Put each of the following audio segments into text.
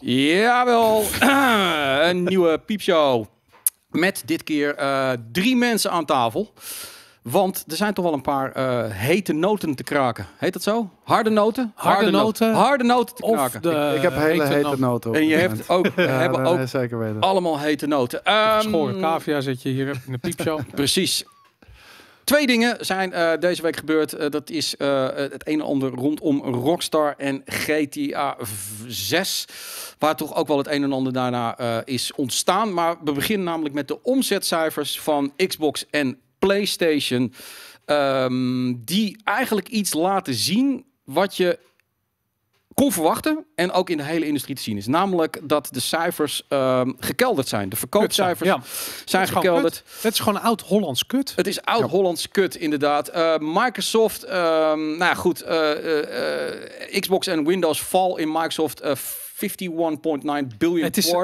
Jawel, een nieuwe piepshow. Met dit keer eh, drie mensen aan tafel. Want er zijn toch wel een paar eh, hete noten te kraken. Heet dat zo? Harde noten? Harde, noten. Harde noten te kraken. ik, heb hele hete, noten. En je hebt ook, hebben ook allemaal hete noten. Um, Schoren cavia zit je hier in de piepshow. Precies. Twee dingen zijn eh, deze week gebeurd. Eh, dat is eh, het een en ander rondom Rockstar en GTA 6. Waar toch ook wel het een en ander daarna is ontstaan. Maar we beginnen namelijk met de omzetcijfers van Xbox en PlayStation. Ehm, die eigenlijk iets laten zien wat je kon verwachten en ook in de hele industrie te zien is. Namelijk dat de cijfers um, gekelderd zijn. De verkoopcijfers zijn gekelderd. Het is gewoon oud-Hollands kut. Het is oud-Hollands kut, inderdaad. Eh, Microsoft, ehm, nou ja, goed, eh, eh, Xbox en Windows val in Microsoft 51,9 billion het is,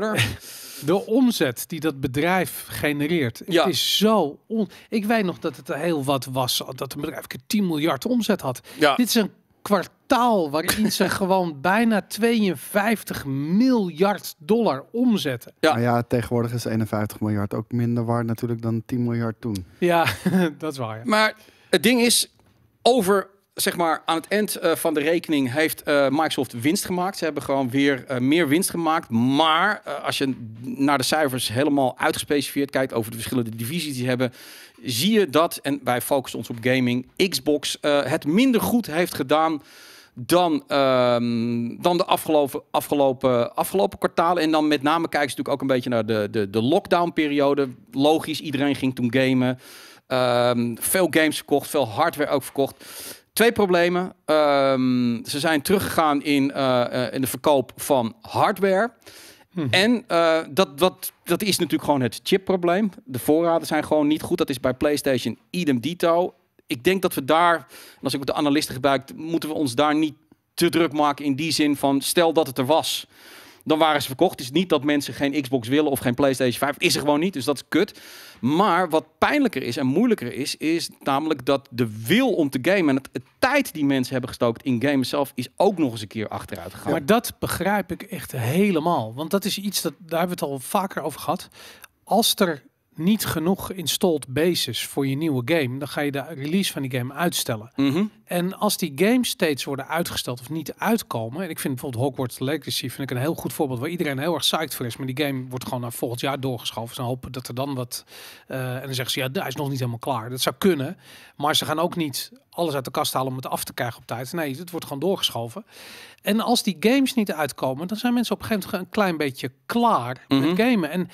De omzet die dat bedrijf genereert. Ja. Het is zo on... Ik weet nog dat het heel wat was. Dat een bedrijf 10 miljard omzet had. Ja. Dit is een kwartaal waarin ze gewoon bijna 52 miljard dollar omzetten. Ja. Nou ja, tegenwoordig is 51 miljard ook minder waard natuurlijk dan 10 miljard toen. Ja, dat is waar. Maar het ding is, over zeg maar, aan het eind eh, van de rekening heeft eh, Microsoft winst gemaakt. Ze hebben gewoon weer eh, meer winst gemaakt. Maar als je naar de cijfers helemaal uitgespecificeerd kijkt over de verschillende divisies die ze hebben, zie je dat, en wij focussen ons op gaming, Xbox het minder goed heeft gedaan. Dan, ehm, dan de afgelopen, afgelopen, afgelopen kwartalen. En dan met name kijk ze natuurlijk ook een beetje naar de, de, de lockdown-periode. Logisch, iedereen ging toen gamen. Ehm, veel games verkocht, veel hardware ook verkocht. Twee problemen. Ehm, ze zijn teruggegaan in, eh, eh, in de verkoop van hardware. Hm. En uh, dat, dat is natuurlijk gewoon het chipprobleem. De voorraden zijn gewoon niet goed. Dat is bij PlayStation idem dito. Ik denk dat we daar, als ik de analisten gebruik, moeten we ons daar niet te druk maken in die zin van stel dat het er was dan waren ze verkocht. Het is niet dat mensen geen Xbox willen of geen PlayStation 5. is er gewoon niet, dus dat is kut. Maar wat pijnlijker is en moeilijker is, is namelijk dat de wil om te gamen en het, tijd die mensen hebben gestookt in gamen zelf, is ook nog eens een keer achteruit gegaan. maar dat begrijp ik echt helemaal. Want dat is iets dat, daar hebben we het al vaker over gehad. Als er niet genoeg installed basis voor je nieuwe game, dan ga je de release van die game uitstellen. Mhm. En als die games steeds worden uitgesteld of niet uitkomen, en ik vind bijvoorbeeld Hogwarts Legacy vind ik een heel goed voorbeeld waar iedereen heel erg psyched voor is, maar die game wordt gewoon naar volgend jaar doorgeschoven. Ze dus hopen dat er dan wat, eh, en dan zeggen ze ja, hij is nog niet helemaal klaar. Dat zou kunnen, maar ze gaan ook niet alles uit de kast halen om het af te krijgen op tijd. Nee, het wordt gewoon doorgeschoven. En als die games niet uitkomen, dan zijn mensen op een gegeven moment een klein beetje klaar met mhm. gamen. En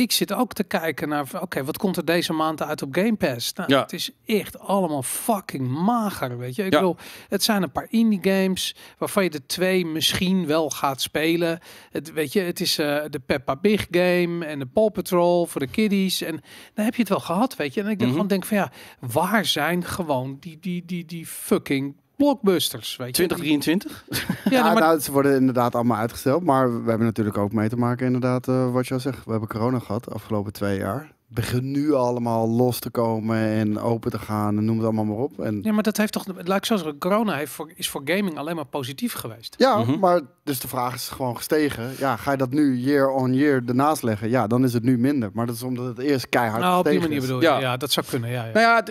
ik zit ook te kijken naar, oké, wat komt er deze maand uit op Game Pass? Nou, ja. het is echt allemaal fucking mager, weet je. Ik wil, het zijn een paar indie games waarvan je de twee misschien wel gaat spelen. Het, weet je, het is eh, de Peppa Big game en de Paw Patrol voor de kiddies. En dan heb je het wel gehad, weet je. En ik dan mhm. gewoon denk van ja, waar zijn gewoon die, die, die, die fucking blockbusters. Weet 2023? ja, nou, ze worden inderdaad allemaal uitgesteld. Maar we hebben natuurlijk ook mee te maken, inderdaad, eh, wat je al zegt. We hebben corona gehad de afgelopen twee jaar. Begin nu allemaal los te komen en open te gaan en noem het allemaal maar op. Ja, maar dat heeft toch, laat ik corona heeft is voor gaming alleen maar positief geweest. Ja, mhm. maar dus de vraag is gewoon gestegen. Ja, ga je dat nu year on year ernaast leggen? Ja, dan is het nu minder. Maar dat is omdat het eerst keihard nou, op die manier is. bedoel je, ja. ja. dat zou kunnen, ja. ja. Nou ja,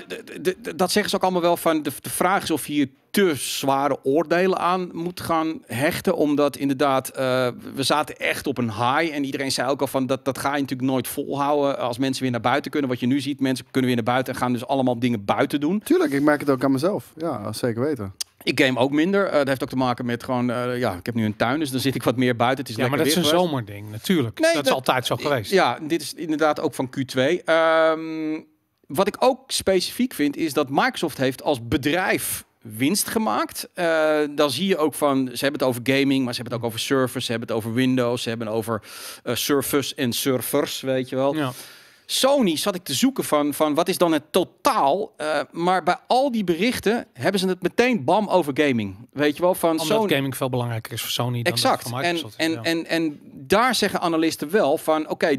dat zeggen ze ook allemaal wel van, de, de vraag is of hier te zware oordelen aan moet gaan hechten. Omdat inderdaad, eh, we zaten echt op een high. En iedereen zei ook al van, dat, dat ga je natuurlijk nooit volhouden. Eh, als mensen weer naar buiten kunnen. Wat je nu ziet, mensen kunnen weer naar buiten en gaan dus allemaal dingen buiten doen. Tuurlijk, ik merk het ook aan mezelf. Ja, zeker weten. Ik game ook minder. Eh, dat heeft ook te maken met gewoon, ja, ik heb nu een tuin, dus dan zit ik wat meer buiten. Het is ja, maar dat is een zomerding, natuurlijk. Nee, dat, is altijd zo geweest. Ja, dit is inderdaad ook van Q2. Ehm, wat ik ook specifiek vind, is dat Microsoft heeft als bedrijf winst gemaakt. Eh, dan zie je ook van, ze hebben het over gaming, maar ze hebben het ook over servers, ze hebben het over Windows, ze hebben het over uh, eh, Surface en servers, weet je wel. Ja. Sony zat ik te zoeken van, van wat is dan het totaal. Eh, maar bij al die berichten hebben ze het meteen bam over gaming. Weet je wel, van Sony... gaming veel belangrijker is voor Sony dan exact. Voor Microsoft. En, en, en, en, daar zeggen analisten wel van, oké,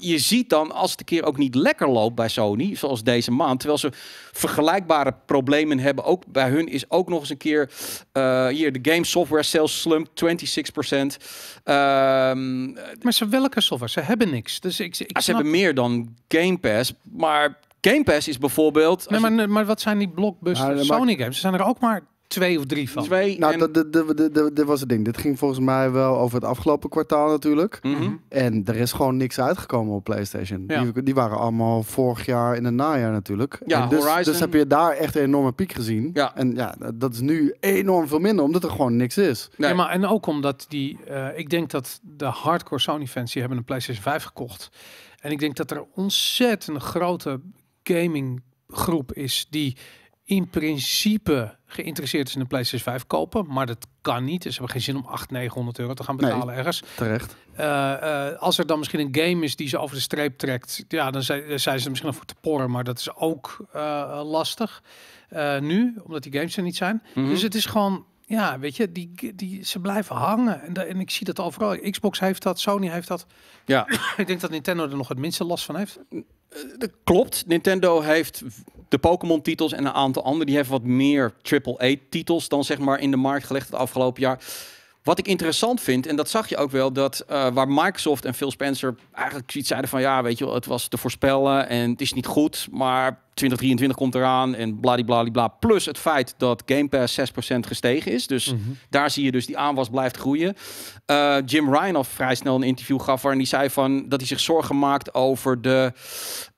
je ziet dan als het een keer ook niet lekker loopt bij Sony, zoals deze maand, terwijl ze vergelijkbare problemen hebben, ook bij hun is ook nog eens een keer eh, hier de game software sales slump 26 ehm, maar ze welke software? Ze hebben niks. Dus ik, ik ah, Ze hebben meer dan Game Pass, maar Game Pass is bijvoorbeeld. Nee, maar, maar wat zijn die blockbusters? Nou, Sony games? Ze zijn er ook maar twee of drie van. Twee. Nou, en... dat, de de dat, was het ding. Dit ging volgens mij wel over het afgelopen kwartaal natuurlijk. Mhm. Mhm. En er is gewoon niks uitgekomen op PlayStation. Die, die, waren allemaal vorig jaar in het najaar natuurlijk. Ja, en dus, dus heb je daar echt een enorme piek gezien. Ja. En ja, dat is nu enorm veel minder, omdat er gewoon niks is. Nee, ja, maar en ook omdat die, eh, ik denk dat de hardcore Sony-fans die hebben een PlayStation 5 gekocht. En ik denk dat er ontzettend grote gaming groep is die in principe geïnteresseerd is in een PlayStation 5 kopen, maar dat kan niet. Dus we hebben geen zin om 800, 900 euro te gaan betalen nee, ergens. Terecht. Eh, eh, als er dan misschien een game is die ze over de streep trekt, ja, dan eh, zijn, ze misschien nog voor te porren, maar dat is ook lastig nu, omdat die games er niet zijn. Mhm. Dus het is gewoon ja, weet je, die, die, ze blijven hangen. En, en ik zie dat overal. Xbox heeft dat, Sony heeft dat. Ja. ik denk dat Nintendo er nog het minste last van heeft. Dat klopt. Nintendo heeft de Pokémon-titels en een aantal andere, die hebben wat meer AAA-titels dan zeg maar in de markt gelegd het afgelopen jaar. Wat ik interessant vind, en dat zag je ook wel, dat eh, waar Microsoft en Phil Spencer eigenlijk zoiets zeiden van ja, weet je wel, het was te voorspellen en het is niet goed, maar 2023 komt eraan en bladibladibla. Plus het feit dat Game Pass 6% gestegen is. Dus mhm. daar zie je dus die aanwas blijft groeien. Eh, Jim Ryan al vrij snel een interview gaf waarin die zei van, dat hij zich zorgen maakt over de,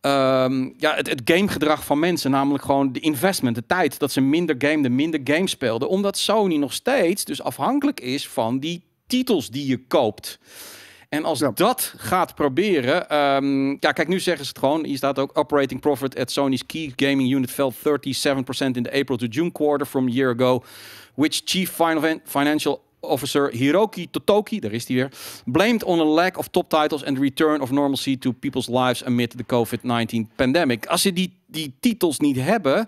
ehm, ja, het, het gamegedrag van mensen. Namelijk gewoon de investment, de tijd dat ze minder gamen, minder games speelden. Omdat Sony nog steeds dus afhankelijk is van die titels die je koopt. En als dat gaat proberen. Ehm, ja, kijk, nu zeggen ze het gewoon. Hier staat ook: Operating profit at Sony's key gaming unit fell 37% in the April to June quarter from a year ago. Which chief financial Officer Hiroki Totoki, daar is hij weer, blamed on a lack of top titles and return of normalcy to people's lives amid the COVID-19 pandemic. Als ze die, die titels niet hebben,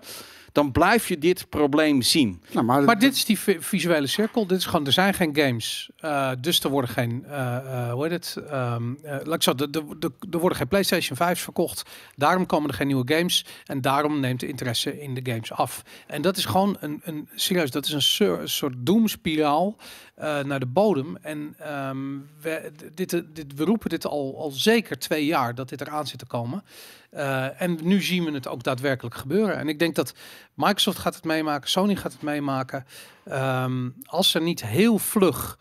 dan blijf je dit probleem zien. Nou, maar, dit is die visuele cirkel. Dit is gewoon, er zijn geen games. Eh, dus er worden geen, eh, eh, hoe heet het? Um, er worden geen PlayStation 5's verkocht. Daarom komen er geen nieuwe games. En daarom neemt de interesse in de games af. En dat is gewoon een, een serieus, dat is een, soort doemspiraal. Eh, naar de bodem. En ehm, we, dit, eh, dit, we roepen dit al, al zeker twee jaar dat dit eraan zit te komen. Eh, en nu zien we het ook daadwerkelijk gebeuren. En ik denk dat Microsoft gaat het meemaken, Sony gaat het meemaken. Ehm, als er niet heel vlug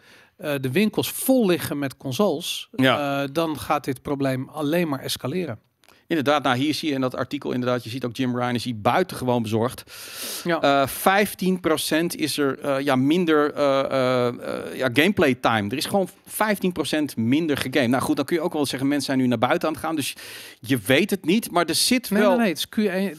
de winkels vol liggen met consoles, dan gaat dit probleem alleen maar escaleren. Inderdaad, nou hier zie je in dat artikel inderdaad, je ziet ook Jim Ryan is hier buitengewoon bezorgd. Ja. 15% eh, is er eh, ja, minder eh, ja, gameplay time. Er is gewoon 15% minder gegamed. Nou goed, dan kun je ook wel zeggen, mensen zijn nu naar buiten aan het gaan, dus je weet het niet, maar er zit nee, wel... Nee, nee,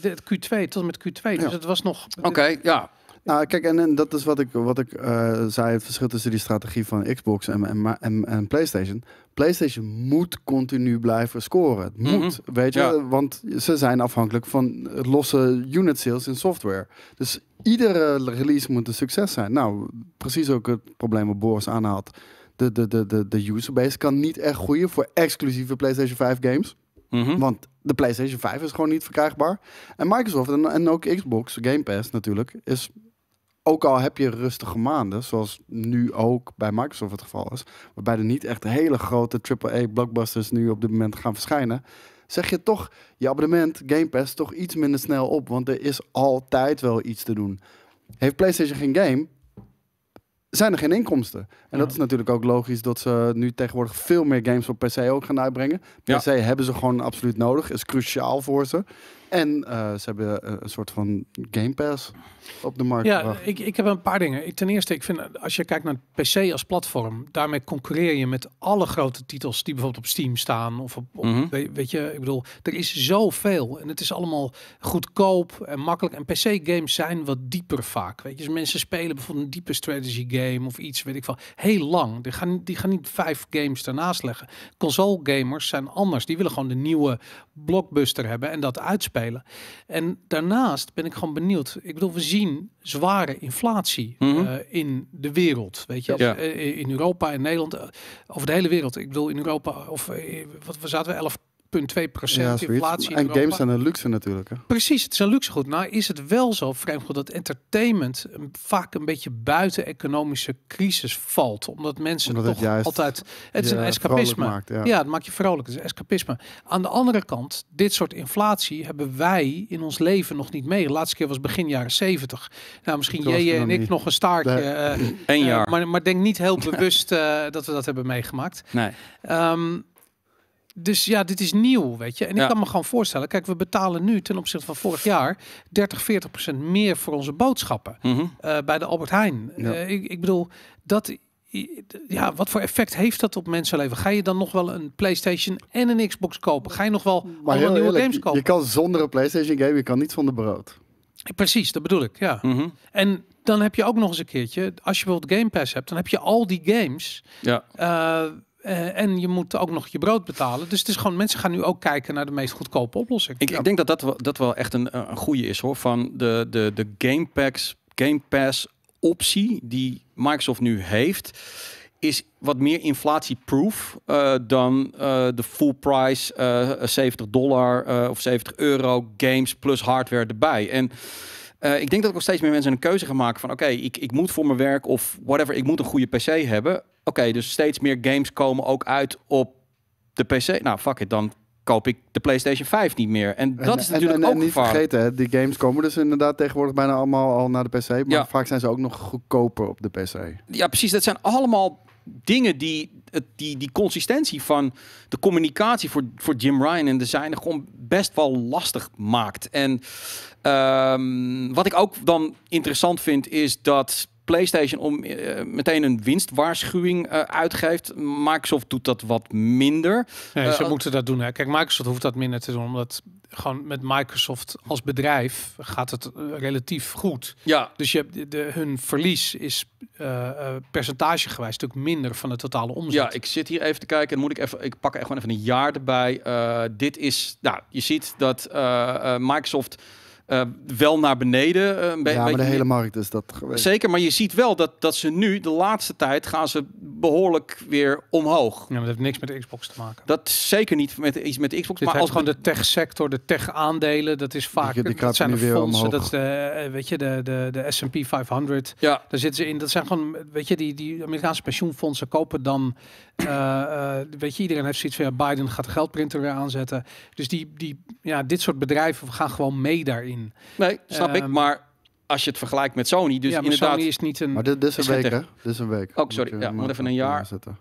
het is Q1, Q2 tot en met Q2, dus het was nog... Oké, ja. Nou, kijk, en, dat is wat ik, wat ik eh, zei: het verschil tussen die strategie van Xbox en, en, en, PlayStation. PlayStation moet continu blijven scoren. Het mhm. moet, weet je, want ze zijn afhankelijk van losse unit sales in software. Dus iedere release moet een succes zijn. Nou, precies ook het probleem wat Boris aanhaalt. De, de, de, de, de userbase kan niet echt groeien voor exclusieve PlayStation 5 games. Mhm. Want de PlayStation 5 is gewoon niet verkrijgbaar. En Microsoft en, en ook Xbox, Game Pass natuurlijk, is ook al heb je rustige maanden, zoals nu ook bij Microsoft het geval is, waarbij er niet echt hele grote AAA-blockbusters nu op dit moment gaan verschijnen, zeg je toch je abonnement Game Pass toch iets minder snel op, want er is altijd wel iets te doen. Heeft PlayStation geen game? Zijn er geen inkomsten? En dat is natuurlijk ook logisch dat ze nu tegenwoordig veel meer games op PC ook gaan uitbrengen. PC ja. hebben ze gewoon absoluut nodig, is cruciaal voor ze. En eh, ze hebben eh, een soort van Game Pass op de markt. Ja, ik, ik heb een paar dingen. Ik, ten eerste, ik vind als je kijkt naar PC als platform, daarmee concurreer je met alle grote titels die bijvoorbeeld op Steam staan. Of op, mhm. weet, je, ik bedoel, er is zoveel. En het is allemaal goedkoop en makkelijk. En PC-games zijn wat dieper vaak. Weet je, dus mensen spelen bijvoorbeeld een diepe strategy game of iets, weet ik van heel lang. Die gaan, die gaan niet vijf games daarnaast leggen. Console gamers zijn anders. Die willen gewoon de nieuwe blockbuster hebben en dat uitspelen. En daarnaast ben ik gewoon benieuwd. Ik bedoel, we zien zware inflatie mhm. eh, in de wereld. Weet je, eh, in Europa, en Nederland, eh, over de hele wereld. Ik bedoel, in Europa, of wat we zaten we 11 0,2% ja, inflatie. En games zijn een luxe natuurlijk. Hè? Precies, het is een luxe goed. Nou is het wel zo, vreemd, dat entertainment ehm, vaak een beetje buiten economische crisis valt. Omdat mensen toch altijd... Het is een escapisme. ja. het maakt je vrolijk. Het is escapisme. Aan de andere kant, dit soort inflatie hebben wij in ons leven nog niet mee. laatste keer was begin jaren 70. Nou, misschien jij en ik nog een staartje. Uh, jaar. maar, maar, denk niet heel bewust eh, dat we dat hebben meegemaakt. Nee. Ehm, dus ja, dit is nieuw, weet je. En ik kan me gewoon voorstellen, kijk, we betalen nu ten opzichte van vorig jaar 30, 40 procent meer voor onze boodschappen mhm. eh, bij de Albert Heijn. Eh, ik, ik bedoel, dat ja, wat voor effect heeft dat op mensenleven? Ga je dan nog wel een PlayStation en een Xbox kopen? Ga je nog wel maar nieuwe games kopen? Je kan zonder een PlayStation game, je kan niet van de brood. Precies, dat bedoel ik, ja. Mhm. En dan heb je ook nog eens een keertje, als je bijvoorbeeld Game Pass hebt, dan heb je al die games. Ja. Eh, eh, en je moet ook nog je brood betalen. Dus het is gewoon, mensen gaan nu ook kijken naar de meest goedkope oplossing. Ik, ik denk dat dat wel, dat wel echt een, een goede is hoor. Van de, de, de Game, Packs, Game Pass optie die Microsoft nu heeft is wat meer inflatieproof uh, dan eh, de full price 70 dollar of 70 euro games plus hardware erbij. En eh, ik denk dat ook steeds meer mensen een keuze gaan maken van... oké, ik, ik moet voor mijn werk of whatever, ik moet een goede PC hebben. Oké, dus steeds meer games komen ook uit op de PC. Nou, fuck it, dan koop ik de PlayStation 5 niet meer. En dat is natuurlijk ook niet vergeten, hè, die games komen dus inderdaad tegenwoordig bijna allemaal al naar de PC. Maar vaak zijn ze ook nog goedkoper op de PC. Ja, precies. Dat zijn allemaal dingen die, die, die consistentie van de communicatie voor, voor Jim Ryan en de zijne gewoon best wel lastig maakt. En Ehm, wat ik ook dan interessant vind, is dat PlayStation om eh, meteen een winstwaarschuwing eh, uitgeeft. Microsoft doet dat wat minder. Nee, ze eh, moeten dat doen. Hè. Kijk, Microsoft hoeft dat minder te doen, omdat gewoon met Microsoft als bedrijf gaat het relatief goed. Ja. Dus je hebt de, hun verlies is percentagegewijs natuurlijk stuk minder van de totale omzet. Ja, ik zit hier even te kijken en moet ik even, ik pak er gewoon even een jaar erbij. dit is, nou, je ziet dat Microsoft eh, wel naar beneden. Uh, ja, maar de hele markt is dat geweest. Zeker, maar je ziet wel dat, dat ze nu, de laatste tijd, gaan ze behoorlijk weer omhoog. Ja, maar dat heeft niks met de Xbox te maken. Dat zeker niet met iets met de Xbox. maar als gewoon de tech-sector, de tech-aandelen, dat is vaak. Die, die dat zijn de weer fondsen, omhoog. dat is de, eh, weet je, de, de, de SP 500. Ja. Daar zitten ze in. Dat zijn gewoon, weet je, die, die Amerikaanse pensioenfondsen kopen dan uh, weet je, iedereen heeft zoiets van ja, Biden gaat de geldprinter weer aanzetten. Dus die, die, ja, dit soort bedrijven gaan gewoon mee daarin. Nee, snap ik. Ehm, maar als je het vergelijkt met Sony, dus ja, inderdaad. Sony is niet een. Maar dit, is, een week, hè? Dit is een week. oh, sorry. ja, moet even een jaar. Zetten.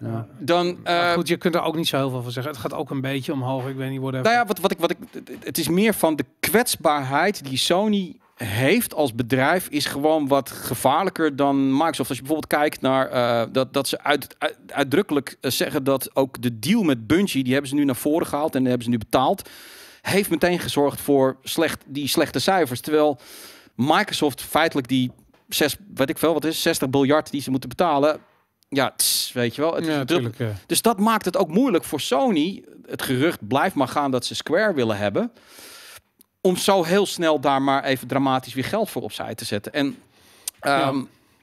Ja. Dan, uh, goed, je kunt er ook niet zo heel veel van zeggen. Het gaat ook een beetje omhoog. Ik weet niet worden. Nou ja, wat, wat ik, wat ik, het is meer van de kwetsbaarheid die Sony heeft als bedrijf is gewoon wat gevaarlijker dan Microsoft. Als je bijvoorbeeld kijkt naar eh, dat, dat ze uit, uitdrukkelijk eh, zeggen dat ook de deal met Bungie, die hebben ze nu naar voren gehaald en die hebben ze nu betaald, heeft meteen gezorgd voor slecht, die slechte cijfers. Terwijl Microsoft feitelijk die 6, weet ik veel, wat is 60 biljard die ze moeten betalen. Ja, weet je wel. Het is Dus dat maakt het ook moeilijk voor Sony. Het gerucht blijft maar gaan dat ze Square willen hebben om zo heel snel daar maar even dramatisch weer geld voor opzij te zetten. En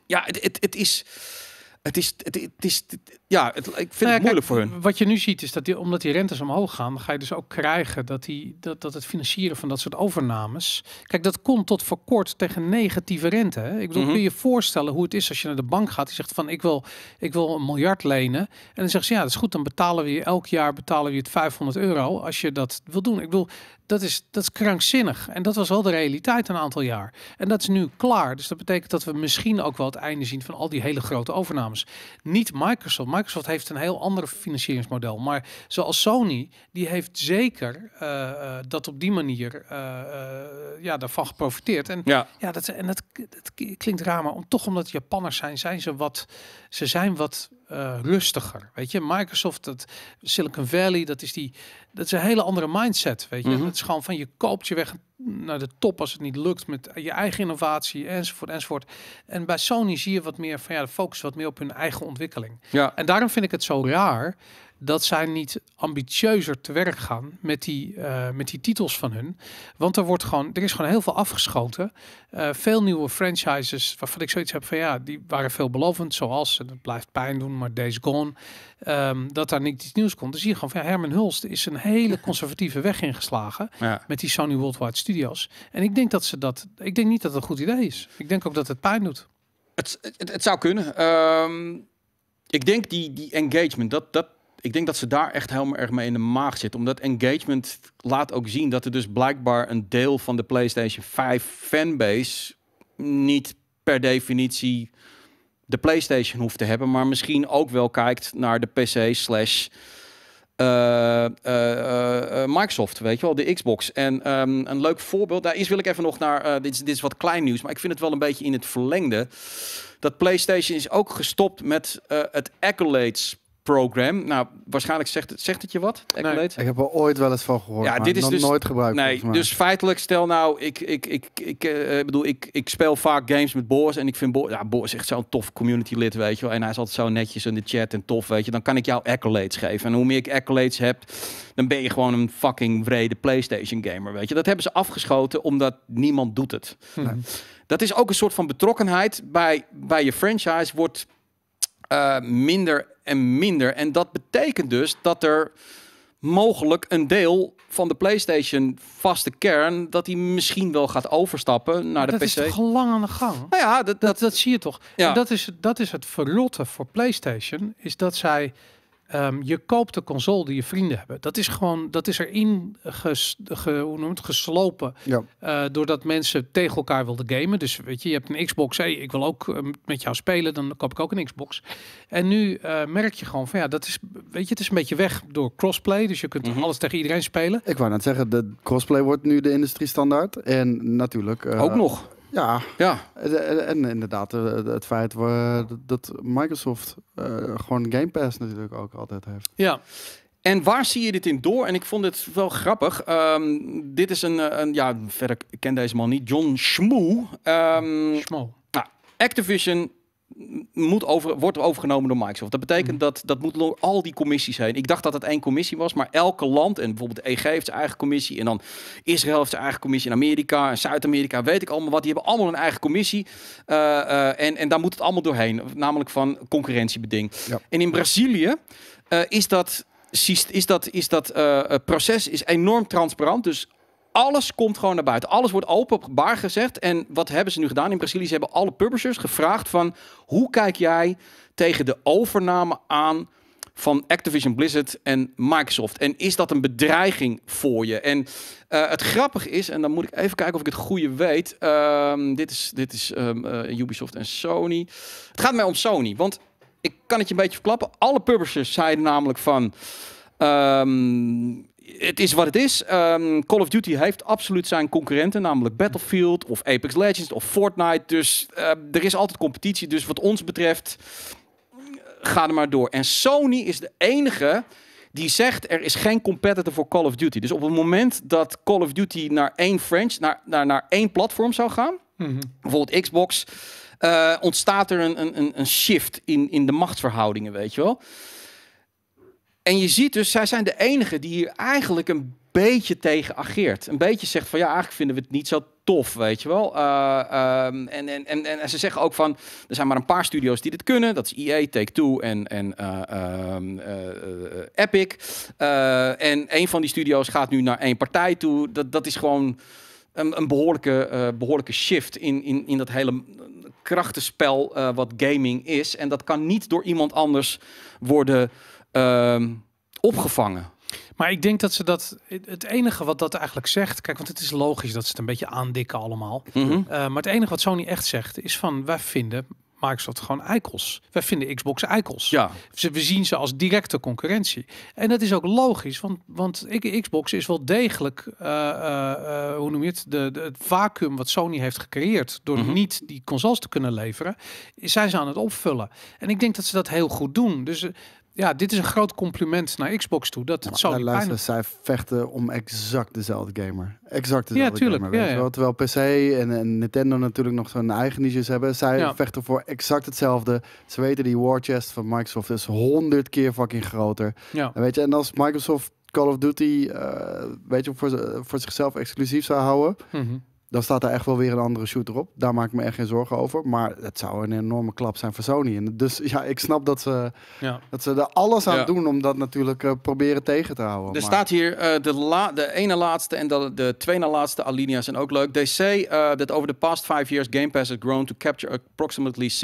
ja, ehm, het, is het is, het, is ja, het, ik vind het nou moeilijk voor hun. Wat je nu ziet is dat die, omdat die rentes omhoog gaan, ga je dus ook krijgen dat, die, dat, dat het financieren van dat soort overnames. Kijk, dat komt tot voor kort tegen negatieve rente. Ik bedoel, mhm. kun je je voorstellen hoe het is als je naar de bank gaat, die zegt van ik wil, ik wil een miljard lenen. En dan zegt ze ja, dat is goed, dan betalen we je elk jaar betalen we je het 500 euro als je dat wil doen. Ik wil dat is, dat is krankzinnig. En dat was wel de realiteit een aantal jaar. En dat is nu klaar. Dus dat betekent dat we misschien ook wel het einde zien van al die hele grote overnames. Niet Microsoft. Microsoft heeft een heel ander financieringsmodel. Maar zoals Sony, die heeft zeker eh, eh, dat op die manier uh, ja, daarvan geprofiteerd. En, ja. Ja, dat, en dat, klinkt raar, maar om, toch omdat Japanners zijn, zijn ze wat. Ze zijn wat eh, rustiger. Weet je, Microsoft, dat Silicon Valley, dat is die, dat is een hele andere mindset. Weet je, mhm. het is gewoon van je koopt je weg naar de top als het niet lukt met je eigen innovatie enzovoort enzovoort. En bij Sony zie je wat meer van ja, de focus wat meer op hun eigen ontwikkeling. Ja. En daarom vind ik het zo raar dat zij niet ambitieuzer te werk gaan met die, eh, met die titels van hun. Want er, wordt gewoon, er is gewoon heel veel afgeschoten. Eh, veel nieuwe franchises waarvan ik zoiets heb van ja, die waren veelbelovend. Zoals, en het blijft pijn doen, maar Days Gone. Ehm, dat daar niet iets nieuws komt. Dan zie je gewoon van ja, Herman Hulst is een hele conservatieve weg ingeslagen. Met die Sony Worldwide Studios. En ik denk dat ze dat, ik denk niet dat het een goed idee is. Ik denk ook dat het pijn doet. Het, het, het zou kunnen. Ehm, ik denk die, die engagement, dat, dat, ik denk dat ze daar echt helemaal erg mee in de maag zit. Omdat engagement laat ook zien dat er dus blijkbaar een deel van de PlayStation 5 fanbase niet per definitie de PlayStation hoeft te hebben, maar misschien ook wel kijkt naar de PC slash eh, eh, eh, Microsoft, weet je wel, de Xbox. En ehm, een leuk voorbeeld, daar is wil ik even nog naar, dit is, dit, is wat klein nieuws, maar ik vind het wel een beetje in het verlengde. Dat PlayStation is ook gestopt met het accolades Program. Nou, waarschijnlijk zegt het, zegt het je wat, nee. Ik heb er ooit wel eens van gehoord, ja, dit is dus, nooit gebruikt. Nee, dus feitelijk, stel nou, ik, ik, ik, ik uh, bedoel, ik, ik speel vaak games met Boris en ik vind Boris, ja, Boris echt zo'n tof community lid, weet je wel. En hij is altijd zo netjes in de chat en tof, weet je. Dan kan ik jou accolades geven. En hoe meer ik accolades heb, dan ben je gewoon een fucking vrede PlayStation gamer, weet je. Dat hebben ze afgeschoten omdat niemand doet het. Hm. Dat is ook een soort van betrokkenheid bij, bij je franchise wordt... Uh, minder en minder. En dat betekent dus dat er mogelijk een deel van de PlayStation vaste kern dat hij misschien wel gaat overstappen naar de PC. Dat is toch lang aan de gang. Nou ja, dat, dat, dat, zie je toch. Ja. En dat, is, dat is het verlotte voor PlayStation is dat zij Ehm, je koopt de console die je vrienden hebben. Dat is gewoon, dat is erin ges, hoe noemt, geslopen. Eh, doordat mensen tegen elkaar wilden gamen. Dus weet je, je hebt een Xbox. Hey, ik wil ook ehm, met jou spelen, dan koop ik ook een Xbox. En nu eh, merk je gewoon van ja, dat is, weet je, het is een beetje weg door crossplay. Dus je kunt mhm. alles tegen iedereen spelen. Ik wou net zeggen, de crossplay wordt nu de industrie standaard. En natuurlijk. Eh, ook nog. Ja, ja. En, inderdaad eh, het feit dat Microsoft eh, gewoon Game Pass natuurlijk ook altijd heeft. Ja. En waar zie je dit in door? En ik vond het wel grappig. Ehm, dit is een, eh, een, ja, verder ken deze man niet, John Schmoe. Ehm, nou, Activision moet over, wordt overgenomen door Microsoft. Dat betekent mhm. dat dat moet door al die commissies heen. Ik dacht dat het één commissie was, maar elke land, en bijvoorbeeld de EG heeft zijn eigen commissie, en dan Israël heeft zijn eigen commissie, in Amerika, en Zuid-Amerika, weet ik allemaal wat, die hebben allemaal een eigen commissie. Eh, eh, en, en daar moet het allemaal doorheen, namelijk van concurrentiebeding. En in Brazilië eh, is dat is dat, is dat proces is enorm transparant. Dus alles komt gewoon naar buiten. Alles wordt openbaar gezegd. En wat hebben ze nu gedaan in Brazilië? Ze hebben alle publishers gevraagd van... hoe kijk jij tegen de overname aan van Activision Blizzard en Microsoft? En is dat een bedreiging voor je? En eh, het grappige is, en dan moet ik even kijken of ik het goede weet. Ehm, dit is, dit is ehm, eh, Ubisoft en Sony. Het gaat mij om Sony, want ik kan het je een beetje verklappen. Alle publishers zeiden namelijk van... Ehm, het is wat het is. Ehm, Call of Duty heeft absoluut zijn concurrenten, namelijk Battlefield of Apex Legends of Fortnite. Dus ehm, er is altijd competitie. Dus wat ons betreft, eh, ga er maar door. En Sony is de enige die zegt er is geen competitor voor Call of Duty. Dus op het moment dat Call of Duty naar één French, naar, naar, naar één platform zou gaan, mhm. bijvoorbeeld Xbox, eh, ontstaat er een, een, een shift in, in de machtsverhoudingen, weet je wel. En je ziet dus, zij zijn de enige die hier eigenlijk een beetje tegen ageert. Een beetje zegt van ja, eigenlijk vinden we het niet zo tof, weet je wel. Eh, ehm, en, en, en, en, ze zeggen ook van, er zijn maar een paar studio's die dit kunnen. Dat is EA, Take-Two en, en eh, ehm, eh, Epic. en een van die studio's gaat nu naar één partij toe. Dat, dat is gewoon een, behoorlijke, behoorlijke shift in, in, in dat hele krachtenspel wat gaming is. En dat kan niet door iemand anders worden Ehm, opgevangen. Maar ik denk dat ze dat. Het enige wat dat eigenlijk zegt. Kijk, want het is logisch dat ze het een beetje aandikken allemaal. Mhm. Eh, maar het enige wat Sony echt zegt is van wij vinden. Microsoft gewoon eikels. Wij vinden Xbox eikels. Ja. Ze, we zien ze als directe concurrentie. En dat is ook logisch, want, want Xbox is wel degelijk, eh, eh, hoe noem je het, de, het vacuüm wat Sony heeft gecreëerd door mhm. niet die consoles te kunnen leveren, zijn ze aan het opvullen. En ik denk dat ze dat heel goed doen. Dus ja, dit is een groot compliment naar Xbox toe. Dat het zo nou, luister, zij vechten om exact dezelfde gamer. Exact dezelfde ja, gamer. Wel, terwijl PC en, en, Nintendo natuurlijk nog zo'n eigen niches hebben. Zij vechten voor exact hetzelfde. Ze weten die war chest van Microsoft is honderd keer fucking groter. Ja. En weet je, en als Microsoft Call of Duty, eh, weet je, voor, voor zichzelf exclusief zou houden... Mhm dan staat daar echt wel weer een andere shooter op. Daar maak ik me echt geen zorgen over. Maar het zou een enorme klap zijn voor Sony. En dus ja, ik snap dat ze, dat ze er alles aan doen om dat natuurlijk eh, proberen tegen te houden. Er staat hier eh, de, la de ene laatste en de, de twee na laatste alinea's zijn ook leuk. DC say eh, that over the past five years Game Pass has grown to capture approximately 60-70%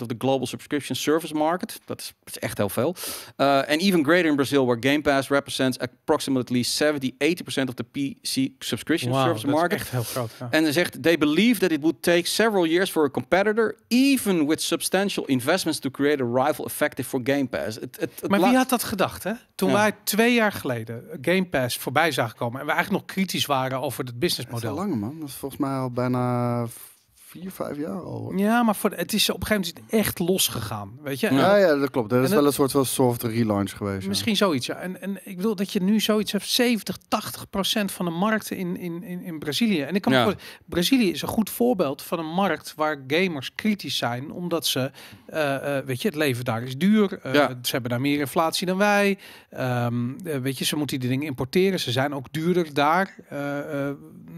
of the global subscription service market. Dat is, echt heel veel. and even greater in Brazil, where Game Pass represents approximately 70-80% of the PC subscription service market. Echt heel groot. En hij zegt, they believe that it would take several years for a competitor, even with substantial investments to create a rival effective for Game Pass. maar wie had dat gedacht, hè? Toen wij twee jaar geleden Game Pass voorbij zagen komen en we eigenlijk nog kritisch waren over het businessmodel. Dat is al lang, man. Dat is volgens mij al bijna vier, vijf jaar al. Ja, maar voor, het is op een gegeven moment echt losgegaan. Weet je? ja, ja, dat klopt. Er is wel een soort van soft relaunch geweest. Misschien zoiets. Ja. En, en ik bedoel dat je nu zoiets hebt: 70, 80 procent van de markten in, in, in, in Brazilië. En ik kan ja. Brazilië is een goed voorbeeld van een markt waar gamers kritisch zijn, omdat ze, uh, weet je, het leven daar is duur. Eh, ze hebben daar meer inflatie dan wij. Um, weet je, ze moeten die dingen importeren. Ze zijn ook duurder daar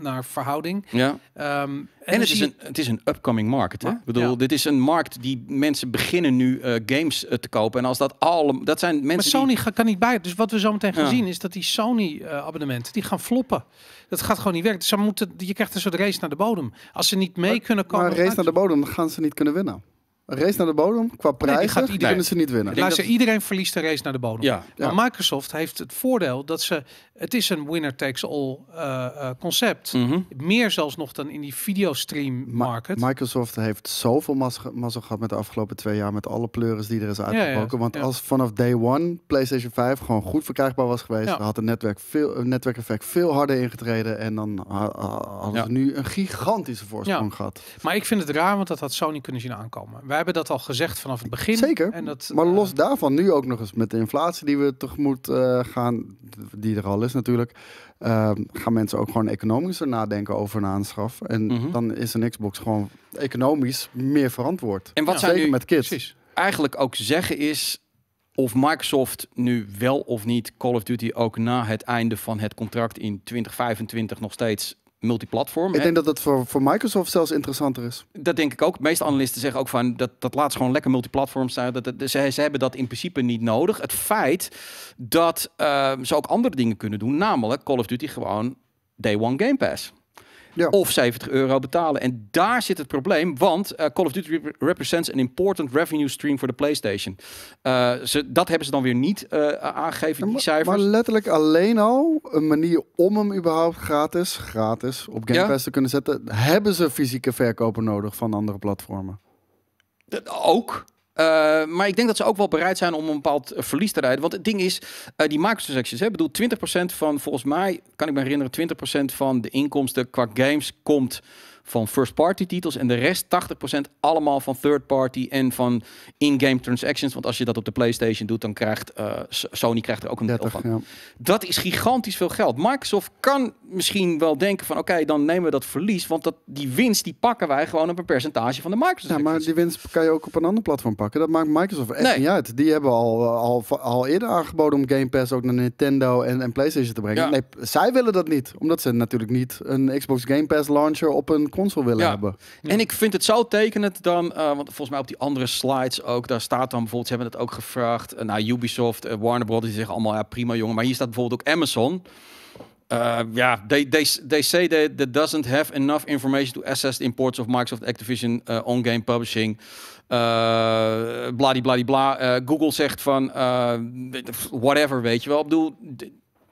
naar verhouding. Ja. Ehm, en, het, is een, het is is een upcoming market. Hè? Ik bedoel, dit is een markt die mensen beginnen nu eh, games eh, te kopen. En als dat allemaal. Dat zijn mensen. Maar Sony kan niet bij. Dus wat we zo meteen gaan zien is dat die Sony-abonnementen eh, die gaan floppen. Dat gaat gewoon niet werken. Dus ze moeten, je krijgt een soort race naar de bodem. Als ze niet mee kunnen komen. Maar een race naar de bodem dan gaan ze niet kunnen winnen. Een race naar de bodem, qua prijs nee, kunnen ze niet winnen. Luister, ze iedereen verliest de race naar de bodem. Ja. Maar Microsoft heeft het voordeel dat ze het is een winner-takes-all eh, eh, concept. Mhm. Meer zelfs nog dan in die videostream-market. Microsoft heeft zoveel massa gehad met de afgelopen twee jaar... met alle pleuris die er is uitgebroken. want als vanaf day one PlayStation 5 gewoon goed verkrijgbaar was geweest... had het netwerk veel, netwerkeffect veel harder ingetreden... en dan hadden ze nu een gigantische voorsprong gehad. Maar ik vind het raar, want dat had Sony kunnen zien aankomen. Wij hebben dat al gezegd vanaf het begin. Zeker, en dat, maar eh, los daarvan nu ook nog eens met de inflatie... die we tegemoet uh, gaan, die er al is is natuurlijk, ehm, gaan mensen ook gewoon economischer nadenken over een aanschaf. En mhm. dan is een Xbox gewoon economisch meer verantwoord. En wat ja, zijn zeker nu, met kids. Precies. Eigenlijk ook zeggen is of Microsoft nu wel of niet Call of Duty ook na het einde van het contract in 2025 nog steeds multiplatform. Ik denk dat dat voor, voor Microsoft zelfs interessanter is. Dat denk ik ook. De meeste analisten zeggen ook van dat, dat laat gewoon lekker multiplatform zijn. Dat, ze, ze hebben dat in principe niet nodig. Het feit dat ehm, ze ook andere dingen kunnen doen, namelijk Call of Duty gewoon day one Game Pass. Of 70 euro betalen. En daar zit het probleem, want uh, Call of Duty represents an important revenue stream voor de PlayStation. Uh, ze, dat hebben ze dan weer niet eh, aangegeven, die cijfers. Maar letterlijk alleen al een manier om hem überhaupt gratis, gratis op Game te kunnen zetten, hebben ze fysieke verkopen nodig van andere platformen. Dat ook. Eh, maar ik denk dat ze ook wel bereid zijn om een bepaald eh, verlies te rijden. Want het ding is, uh, die microtransactions, Ik bedoel 20% van, volgens mij, kan ik me herinneren, 20% van de inkomsten qua games komt van first-party titels en de rest 80% allemaal van third-party en van in-game transactions. Want als je dat op de PlayStation doet, dan krijgt eh, Sony krijgt er ook een 30, deel van. Dat is gigantisch veel geld. Microsoft kan misschien wel denken van oké, dan nemen we dat verlies, want dat, die winst die pakken wij gewoon op een percentage van de Microsoft. Ja, maar die winst kan je ook op een ander platform pakken. Dat maakt Microsoft echt niet uit. Die hebben al, eh, al, al eerder aangeboden om Game Pass ook naar Nintendo en, en PlayStation te brengen. Nee, zij willen dat niet, omdat ze natuurlijk niet een Xbox Game Pass launcher op een console willen hebben. Mm. En ik vind het zo tekenend dan, eh, want volgens mij op die andere slides ook, daar staat dan bijvoorbeeld, ze hebben het ook gevraagd eh, naar Ubisoft, eh, Warner Bros. die zeggen allemaal, ja prima jongen, maar hier staat bijvoorbeeld ook Amazon. Ja, ja, they, they, they say that doesn't have enough information to assess the imports of Microsoft Activision uh, on-game publishing. Uh, Uh, Google zegt van whatever, weet je wel. Ik bedoel,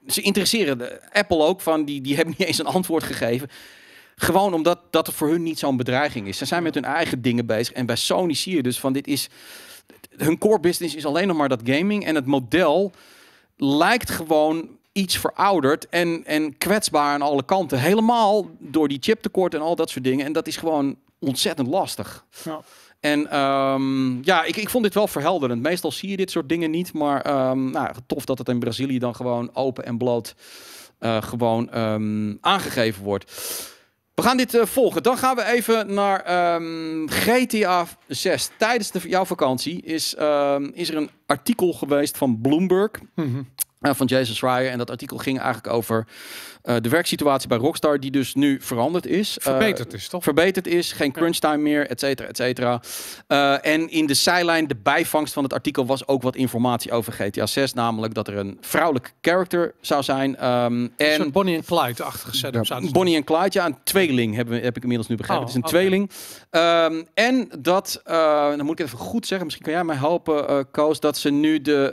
ze interesseren de, Apple ook van, die, die hebben niet eens een antwoord gegeven. Gewoon omdat dat voor hun niet zo'n bedreiging is. Ze zijn met hun eigen dingen bezig. En bij Sony zie je dus van dit is. Hun core business is alleen nog maar dat gaming. En het model lijkt gewoon iets verouderd en, en kwetsbaar aan alle kanten. Helemaal door die chiptekort en al dat soort dingen. En dat is gewoon ontzettend lastig. Ja. En ehm, ja, ik, ik vond dit wel verhelderend. Meestal zie je dit soort dingen niet. Maar ehm, nou, tof dat het in Brazilië dan gewoon open en bloot eh, gewoon ehm, aangegeven wordt. We gaan dit eh, volgen. Dan gaan we even naar ehm, GTA 6. Tijdens de, jouw vakantie is, ehm, is er een artikel geweest van Bloomberg. Mhm. Eh, van Jason Schreier. En dat artikel ging eigenlijk over eh, de werksituatie bij Rockstar, die dus nu veranderd is. Eh, verbeterd is, toch? Verbeterd is, geen crunch time meer, et cetera, et cetera. Eh, en in de zijlijn, de bijvangst van het artikel, was ook wat informatie over GTA 6. Namelijk dat er een vrouwelijke character zou zijn. Um, en een Bonnie en clyde achtergezet Bonnie en Clyde, ja, een tweeling heb, heb ik inmiddels nu begrepen. Oh, het is een tweeling. Ehm, en dat, dan moet ik even goed zeggen, misschien kan jij mij helpen, Koos, dat ze nu de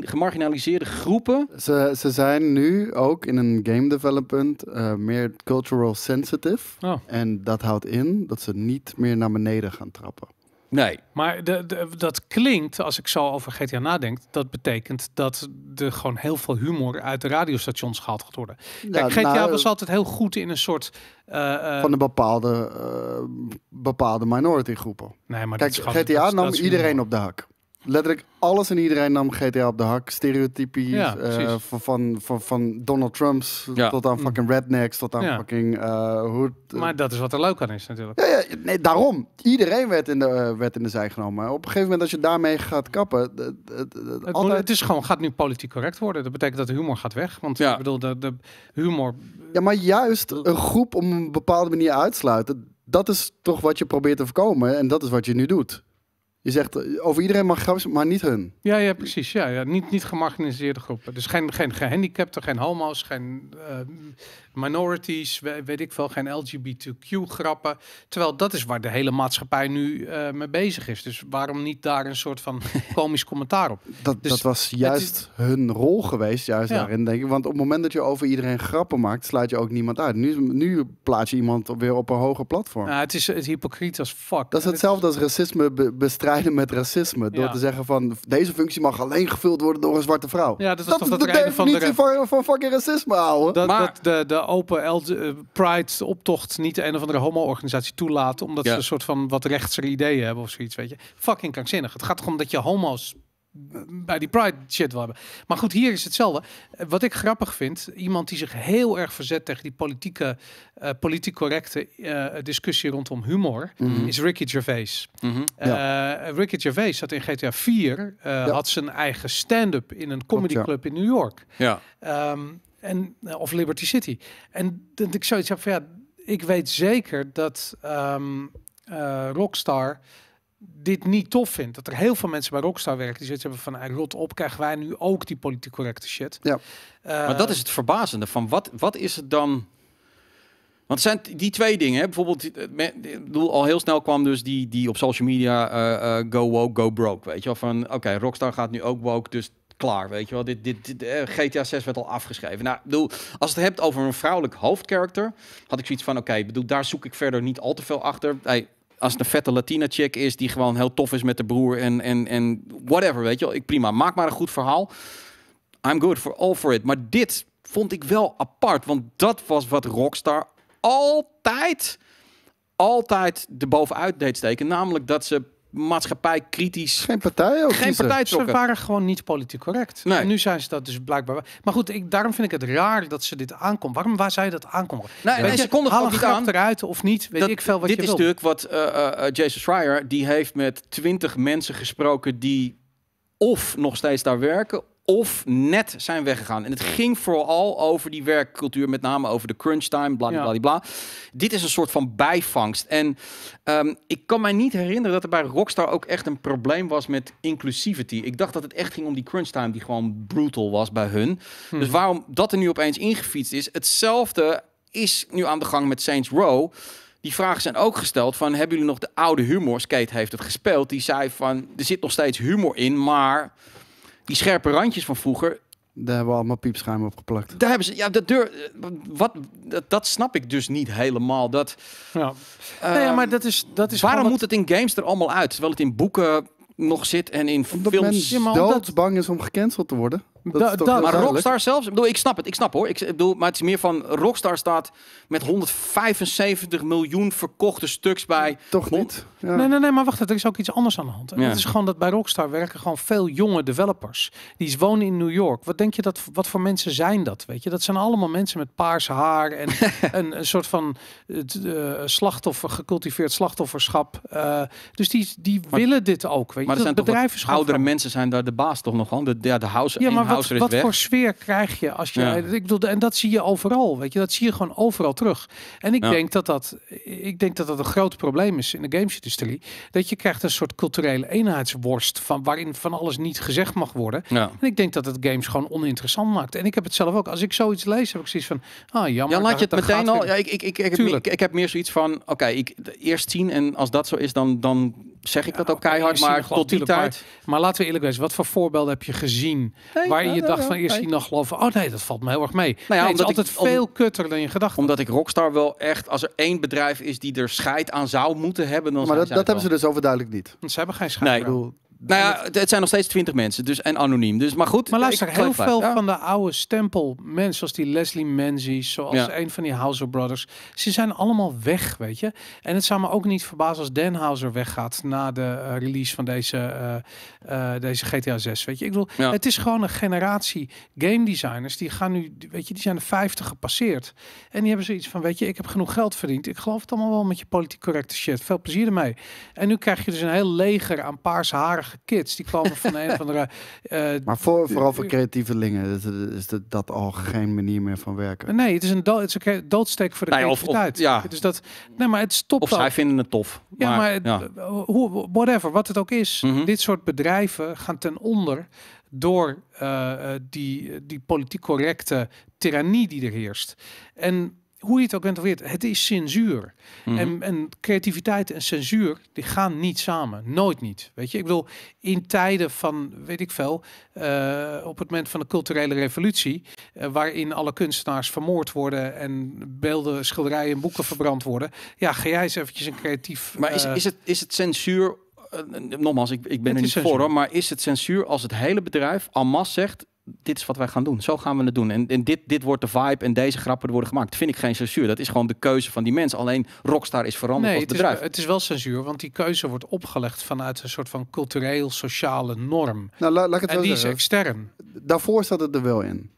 gemarginaliseerde groepen. Ze, ze zijn nu ook in een game development eh, meer cultural sensitive. Oh. En dat houdt in dat ze niet meer naar beneden gaan trappen. Nee. Maar de, dat klinkt, als ik zo over GTA nadenk, dat betekent dat er gewoon heel veel humor uit de radiostations gehaald gaat worden. Ja, Kijk, GTA nou, was altijd heel goed in een soort... Eh, eh, van de bepaalde, bepaalde minority groepen. Nee, maar Kijk, GTA nam iedereen op de hak letterlijk alles en iedereen nam GTA op de hak. Stereotypie eh, van, van, van, Donald Trumps tot aan mm. fucking rednecks, tot aan fucking... Eh, hoe, eh, maar dat is wat er leuk aan is natuurlijk. Ja, ja nee, daarom. Iedereen werd in, de, werd in de zij genomen. Op een gegeven moment als je daarmee gaat kappen... Het, het is gewoon, gaat nu politiek correct worden. Dat betekent dat de humor gaat weg. Want ik bedoel, de, de humor... Ja, maar juist een groep op een bepaalde manier uitsluiten... Dat is toch wat je probeert te voorkomen en dat is wat je nu doet. Je zegt eh, over iedereen mag grappen, maar niet hun. Ja, ja precies. Ja, ja. Niet, niet gemarginaliseerde groepen. Dus geen, geen gehandicapten, geen homo's, geen eh, minorities, weet ik veel, geen LGBTQ-grappen. Terwijl dat is waar de hele maatschappij nu eh, mee bezig is. Dus waarom niet daar een soort van komisch commentaar op? Dat, dus dat was juist hun rol geweest, juist daarin denk ik. Want op het moment dat je over iedereen grappen maakt, sluit je ook niemand uit. Nu, nu plaats je iemand weer op een hoger platform. Ja, nou, het is het hypocriet als fuck. Dat is hetzelfde als racisme be bestrijden met racisme. Door te zeggen van deze functie mag alleen gevuld worden door een zwarte vrouw. Ja, dus dat is toch de definitie van, de... van, van fucking racisme, houden. Dat, maar... dat de, de open LG, eh, Pride optocht niet de een of andere homo-organisatie toelaat. Omdat ze een soort van wat rechtser ideeën hebben of zoiets, weet je. Fucking krankzinnig. Het gaat gewoon dat je homo's bij die Pride shit wil hebben. Maar goed, hier is hetzelfde. Eh, wat ik grappig vind, iemand die zich heel erg verzet tegen die politieke, uh, politiek correcte eh, discussie rondom humor, mhm. is Ricky Gervais. Mhm. Ricky Gervais zat in GTA 4, had zijn eigen stand-up in een comedyclub in New York. Ja. Ehm, en, of Liberty City. En dat ik zoiets heb van ja, ik weet zeker dat ehm, Rockstar dit niet tof vindt. Dat er heel veel mensen bij Rockstar werken die ze hebben van, hey, rot op, krijgen wij nu ook die politiek correcte shit. Ja. Eh, maar dat is het verbazende van wat, wat is het dan... Want zijn die twee dingen, hè? bijvoorbeeld, eh, bedoel, al heel snel kwam dus die, die op social media eh, go woke, go broke, weet je wel. Van, oké, Rockstar gaat nu ook woke, dus klaar, weet je wel. Dit, dit, GTA 6 werd al afgeschreven. Nou, bedoel, als het hebt over een vrouwelijk hoofdkarakter, had ik zoiets van, oké, bedoel, daar zoek ik verder niet al te veel achter. Hey, als het een vette Latina chick is die gewoon heel tof is met de broer en, en, en whatever, weet je wel. Ik prima, maak maar een goed verhaal. I'm good for all for it. Maar dit vond ik wel apart, want dat was wat Rockstar altijd, altijd de bovenuit deed steken. Namelijk dat ze maatschappij kritisch. Geen partij ook. Geen partij Ze waren gewoon niet politiek correct. En nu zijn ze dat dus blijkbaar. Maar goed, ik, daarom vind ik het raar dat ze dit aankomt. Waarom waar zij dat aankomt? Nou, nee, ze konden het niet aan. of niet. Weet ik veel wat dit je is natuurlijk stuk wat eh, eh, eh, Jason Schreier die heeft met twintig mensen gesproken die of nog steeds daar werken of net zijn weggegaan. En het ging vooral over die werkcultuur, met name over de crunch time, bla bla bla. Dit is een soort van bijvangst. En ehm, ik kan mij niet herinneren dat er bij Rockstar ook echt een probleem was met inclusivity. Ik dacht dat het echt ging om die crunch time, die gewoon brutal was bij hun. Hmm. Dus waarom dat er nu opeens ingefietst is. Hetzelfde is nu aan de gang met Saints Row die vragen zijn ook gesteld van... hebben jullie nog de oude humor? Skate heeft het gespeeld. Die zei van, er zit nog steeds humor in, maar die scherpe randjes van vroeger, daar hebben we allemaal piepschuim op geplakt. Daar hebben ze, ja, dat deur, wat, dat, snap ik dus niet helemaal. Dat, ja. Eh, nee, maar dat is, dat is waarom moet het... in games er allemaal uit, terwijl het in boeken nog zit en in films... Omdat men doodsbang bang is om gecanceld te worden. Dat maar Rockstar zelfs, ik bedoel, ik snap het, ik snap hoor. Ik, bedoel, maar het is meer van Rockstar staat met 175 miljoen verkochte stuks bij. Toch niet? Nee, nee, nee, maar wacht, er is ook iets anders aan de hand. ja. Het is gewoon dat bij Rockstar werken gewoon veel jonge developers. Die wonen in New York. Wat denk je dat, wat voor mensen zijn dat? Weet je, dat zijn allemaal mensen met paars haar en een, een, soort van eh, slachtoffer, gecultiveerd slachtofferschap. Eh, dus die, die willen dit ook. Weet je, maar zijn bedrijven oudere mensen zijn daar de baas toch nog wel? De, ja, de house. Ja, maar wat, voor sfeer krijg je als je... Ik bedoel, en dat zie je overal, weet je. Dat zie je gewoon overal terug. En ik, denk, dat dat, ik denk dat dat een groot probleem is in de gamesindustrie. Dat je krijgt een soort culturele eenheidsworst... Van, waarin van alles niet gezegd mag worden. En ik denk dat het games gewoon oninteressant maakt. En ik heb het zelf ook. Als ik zoiets lees, heb ik zoiets van... Ah, jammer. Ja, laat je het meteen al... Ja, ik, ik, ik, ik, heb meer, ik, heb meer zoiets van... Oké, ik eerst zien en als dat zo is, dan... dan zeg ik dat ook keihard, maar tot die tijd. Maar, laten we eerlijk wezen, wat voor voorbeelden heb je gezien waar je dacht van eerst die nog geloven, oh nee, dat valt me heel erg mee. Nou ja, het altijd veel kutter dan je gedacht Omdat ik Rockstar wel echt, als er één bedrijf is die er scheid aan zou moeten hebben, dan Maar dat, hebben ze dus overduidelijk niet. Want ze hebben geen scheid. Nee, nou ja, het zijn nog steeds 20 mensen, dus en anoniem. Dus, maar goed, maar eh, luister, heel veel van de oude stempel mensen, zoals die Leslie Menzies, zoals een van die Hauser Brothers, ze zijn allemaal weg, weet je. En het zou me ook niet verbazen als Dan Hauser weggaat na de eh, release van deze, eh, deze GTA 6, weet je. Ik bedoel, het is gewoon een generatie game designers die gaan nu, weet je, die zijn de 50 gepasseerd. En die hebben zoiets van, weet je, ik heb genoeg geld verdiend. Ik geloof het allemaal wel met je politiek correcte shit. Veel plezier ermee. En nu krijg je dus een heel leger aan paarse haren kids. Die kwamen van een of andere... Uh, maar voor, vooral voor creatieve is, is dat, dat al geen manier meer van werken. Nee, het is een, dood, het is een doodsteek voor de nee, creativiteit. ja. Dus dat, nee, maar het stopt Of zij vinden het tof. Ja, maar, hoe, whatever, wat het ook is. Mhm. Dit soort bedrijven gaan ten onder door eh, eh, die, die politiek correcte tirannie die er heerst. En hoe je het ook bent of weet, het is censuur. Mhm. en, en, creativiteit en censuur, die gaan niet samen. Nooit niet. Weet je, ik bedoel, in tijden van, weet ik veel, eh, op het moment van de culturele revolutie, eh, waarin alle kunstenaars vermoord worden en beelden, schilderijen en boeken verbrand worden. Ja, ga jij eens eventjes een creatief... Maar is, eh, is, het, is het censuur nogmaals, ik, ik ben er niet voor, maar is het censuur als het hele bedrijf al mass zegt, dit is wat wij gaan doen. Zo gaan we het doen. En, en dit, dit wordt de vibe en deze grappen worden gemaakt. Dat vind ik geen censuur. Dat is gewoon de keuze van die mens. Alleen Rockstar is veranderd nee, als het bedrijf. Is, het is wel censuur, want die keuze wordt opgelegd vanuit een soort van cultureel-sociale norm. Nou, laat ik het en die is extern. Daarvoor zat het er wel in.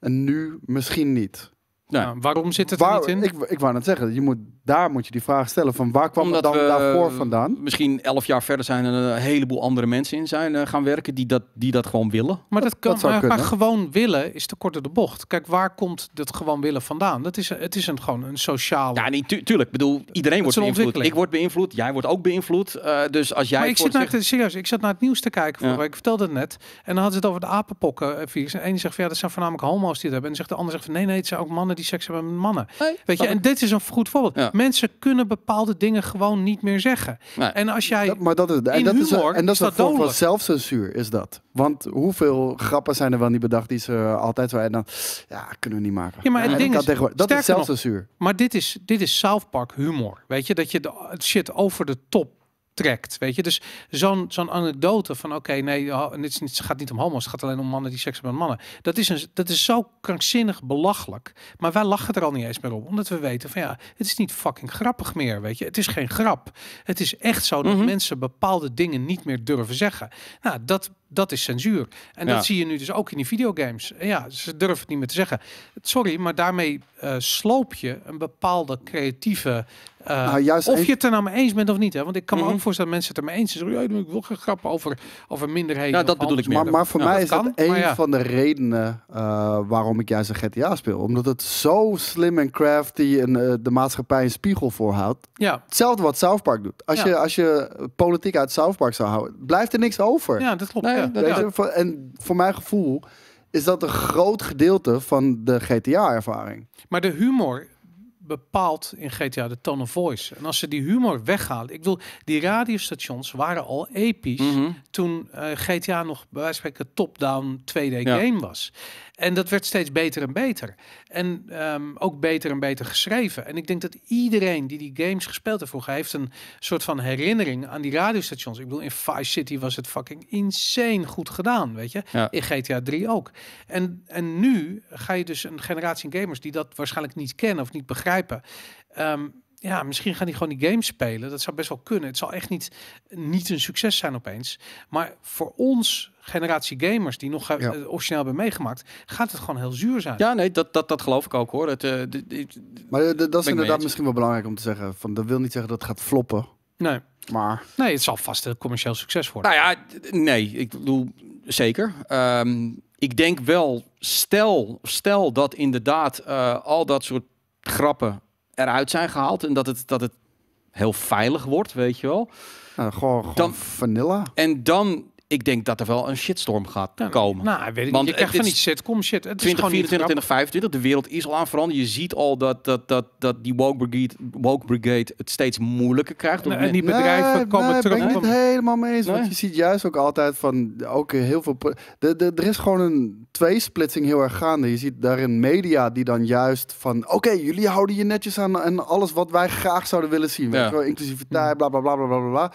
En nu misschien niet. Nou, waarom zit het er niet in? Ik, ik wou net zeggen, je moet, daar moet je die vraag stellen van waar kwam Omdat het dan daarvoor vandaan? Misschien elf jaar verder zijn er een heleboel andere mensen in zijn eh, gaan werken die dat, die dat gewoon willen. Maar dat, kan, maar, gewoon willen is te korte de bocht. Kijk, waar komt dat gewoon willen vandaan? Dat is, het is een, gewoon een sociaal. Ja, nee, tuurlijk. Ik bedoel, iedereen wordt beïnvloed. Ik word beïnvloed, jij wordt ook beïnvloed. Eh, dus als jij... Maar ik zit, naar, serieus, ik zat naar het nieuws te kijken, ja. ik vertelde het net. En dan hadden ze het over de apenpokken. Eh, en één zegt van ja, dat zijn voornamelijk homo's die het hebben. En zegt de ander zegt van nee, nee, het zijn ook mannen die die seks hebben met mannen. Weet je, en dit is een goed voorbeeld. Mensen kunnen bepaalde dingen gewoon niet meer zeggen. En als jij. maar dat is, en dat is, en dat is, dat vorm van zelfcensuur, is dat. Want hoeveel grappen zijn er wel niet bedacht die ze altijd zo dan, ja, kunnen we niet maken. Ja, maar het ja, ding is, dat is zelfcensuur. maar dit is, dit is South Park humor. Weet je, dat je de, shit over de top trekt. Weet je, dus zo'n zo'n anekdote van: oké, nee, dit is niet, het gaat niet om homo's, het gaat alleen om mannen die seks hebben met mannen. Dat is, een, dat is zo krankzinnig belachelijk. Maar wij lachen er al niet eens meer om, omdat we weten van ja, het is niet fucking grappig meer. Weet je, het is geen grap. Het is echt zo dat mhm. mensen bepaalde dingen niet meer durven zeggen. Nou, dat dat is censuur. En dat zie je nu dus ook in die videogames. Ja, ze durven het niet meer te zeggen. Sorry, maar daarmee uh, sloop je een bepaalde creatieve... Eh, nou, juist of je het er nou mee eens bent of niet. Hè? Want ik kan me mhm. ook voorstellen dat mensen het er mee eens zijn. ja, ik wil geen grappen over, over minderheden. Ja, dat bedoel ik meer. Maar, voor mij is dat een van de redenen eh, waarom ik juist een GTA speel. Omdat het zo slim en crafty en de maatschappij een spiegel voorhoudt. Ja. Hetzelfde wat South Park doet. Als, je, als je politiek uit South Park zou houden, blijft er niks over. Ja, dat klopt en voor mijn gevoel is dat een groot gedeelte van de GTA-ervaring. Maar de humor bepaalt in GTA de tone of voice. En als ze die humor weghalen... Ik bedoel, die radiostations waren al episch... Mhm. toen eh, GTA nog bij wijze van spreken top-down 2D game was. En dat werd steeds beter en beter. En ehm, ook beter en beter geschreven. En ik denk dat iedereen die die games gespeeld heeft vroeger, heeft een soort van herinnering aan die radiostations. Ik bedoel, in Vice City was het fucking insane goed gedaan, weet je. In GTA 3 ook. En, en nu ga je dus een generatie gamers die dat waarschijnlijk niet kennen of niet begrijpen. Ehm, ja, misschien gaan die gewoon die games spelen. Dat zou best wel kunnen. Het zal echt niet, niet een succes zijn opeens. Maar voor ons, generatie gamers, die nog eh, ja. Eh, origineel hebben meegemaakt, gaat het gewoon heel zuur zijn. Ja, nee, dat, dat, dat geloof ik ook hoor. Dat, uh, maar dat is inderdaad misschien wel belangrijk om te zeggen. Van, dat wil niet zeggen dat het gaat floppen. Nee. Maar... Nee, het zal vast een commercieel succes worden. Nou ja, nee, ik bedoel, zeker. Ehm, ik denk wel, stel, stel dat inderdaad uh, al dat soort grappen eruit zijn gehaald en dat het, dat het heel veilig wordt, weet je wel. Nou, gewoon, gewoon dan, vanilla. En dan ik denk dat er wel een shitstorm gaat nou, komen. Nou, weet ik Want je krijgt van die sitcom shit. Het 20, is 24, 2025, de wereld is al aan veranderen. Je ziet al dat, dat, dat, dat die woke brigade, woke brigade het steeds moeilijker krijgt. Nee, en die bedrijven komen terug. ik ben het helemaal mee eens. Want je ziet juist ook altijd van, ook heel veel... De, de, er is gewoon een tweesplitsing heel erg gaande. Je ziet daarin media die dan juist van... Oké, jullie houden je netjes aan en alles wat wij graag zouden willen zien. Ja. Weet inclusiviteit, bla bla bla bla bla bla.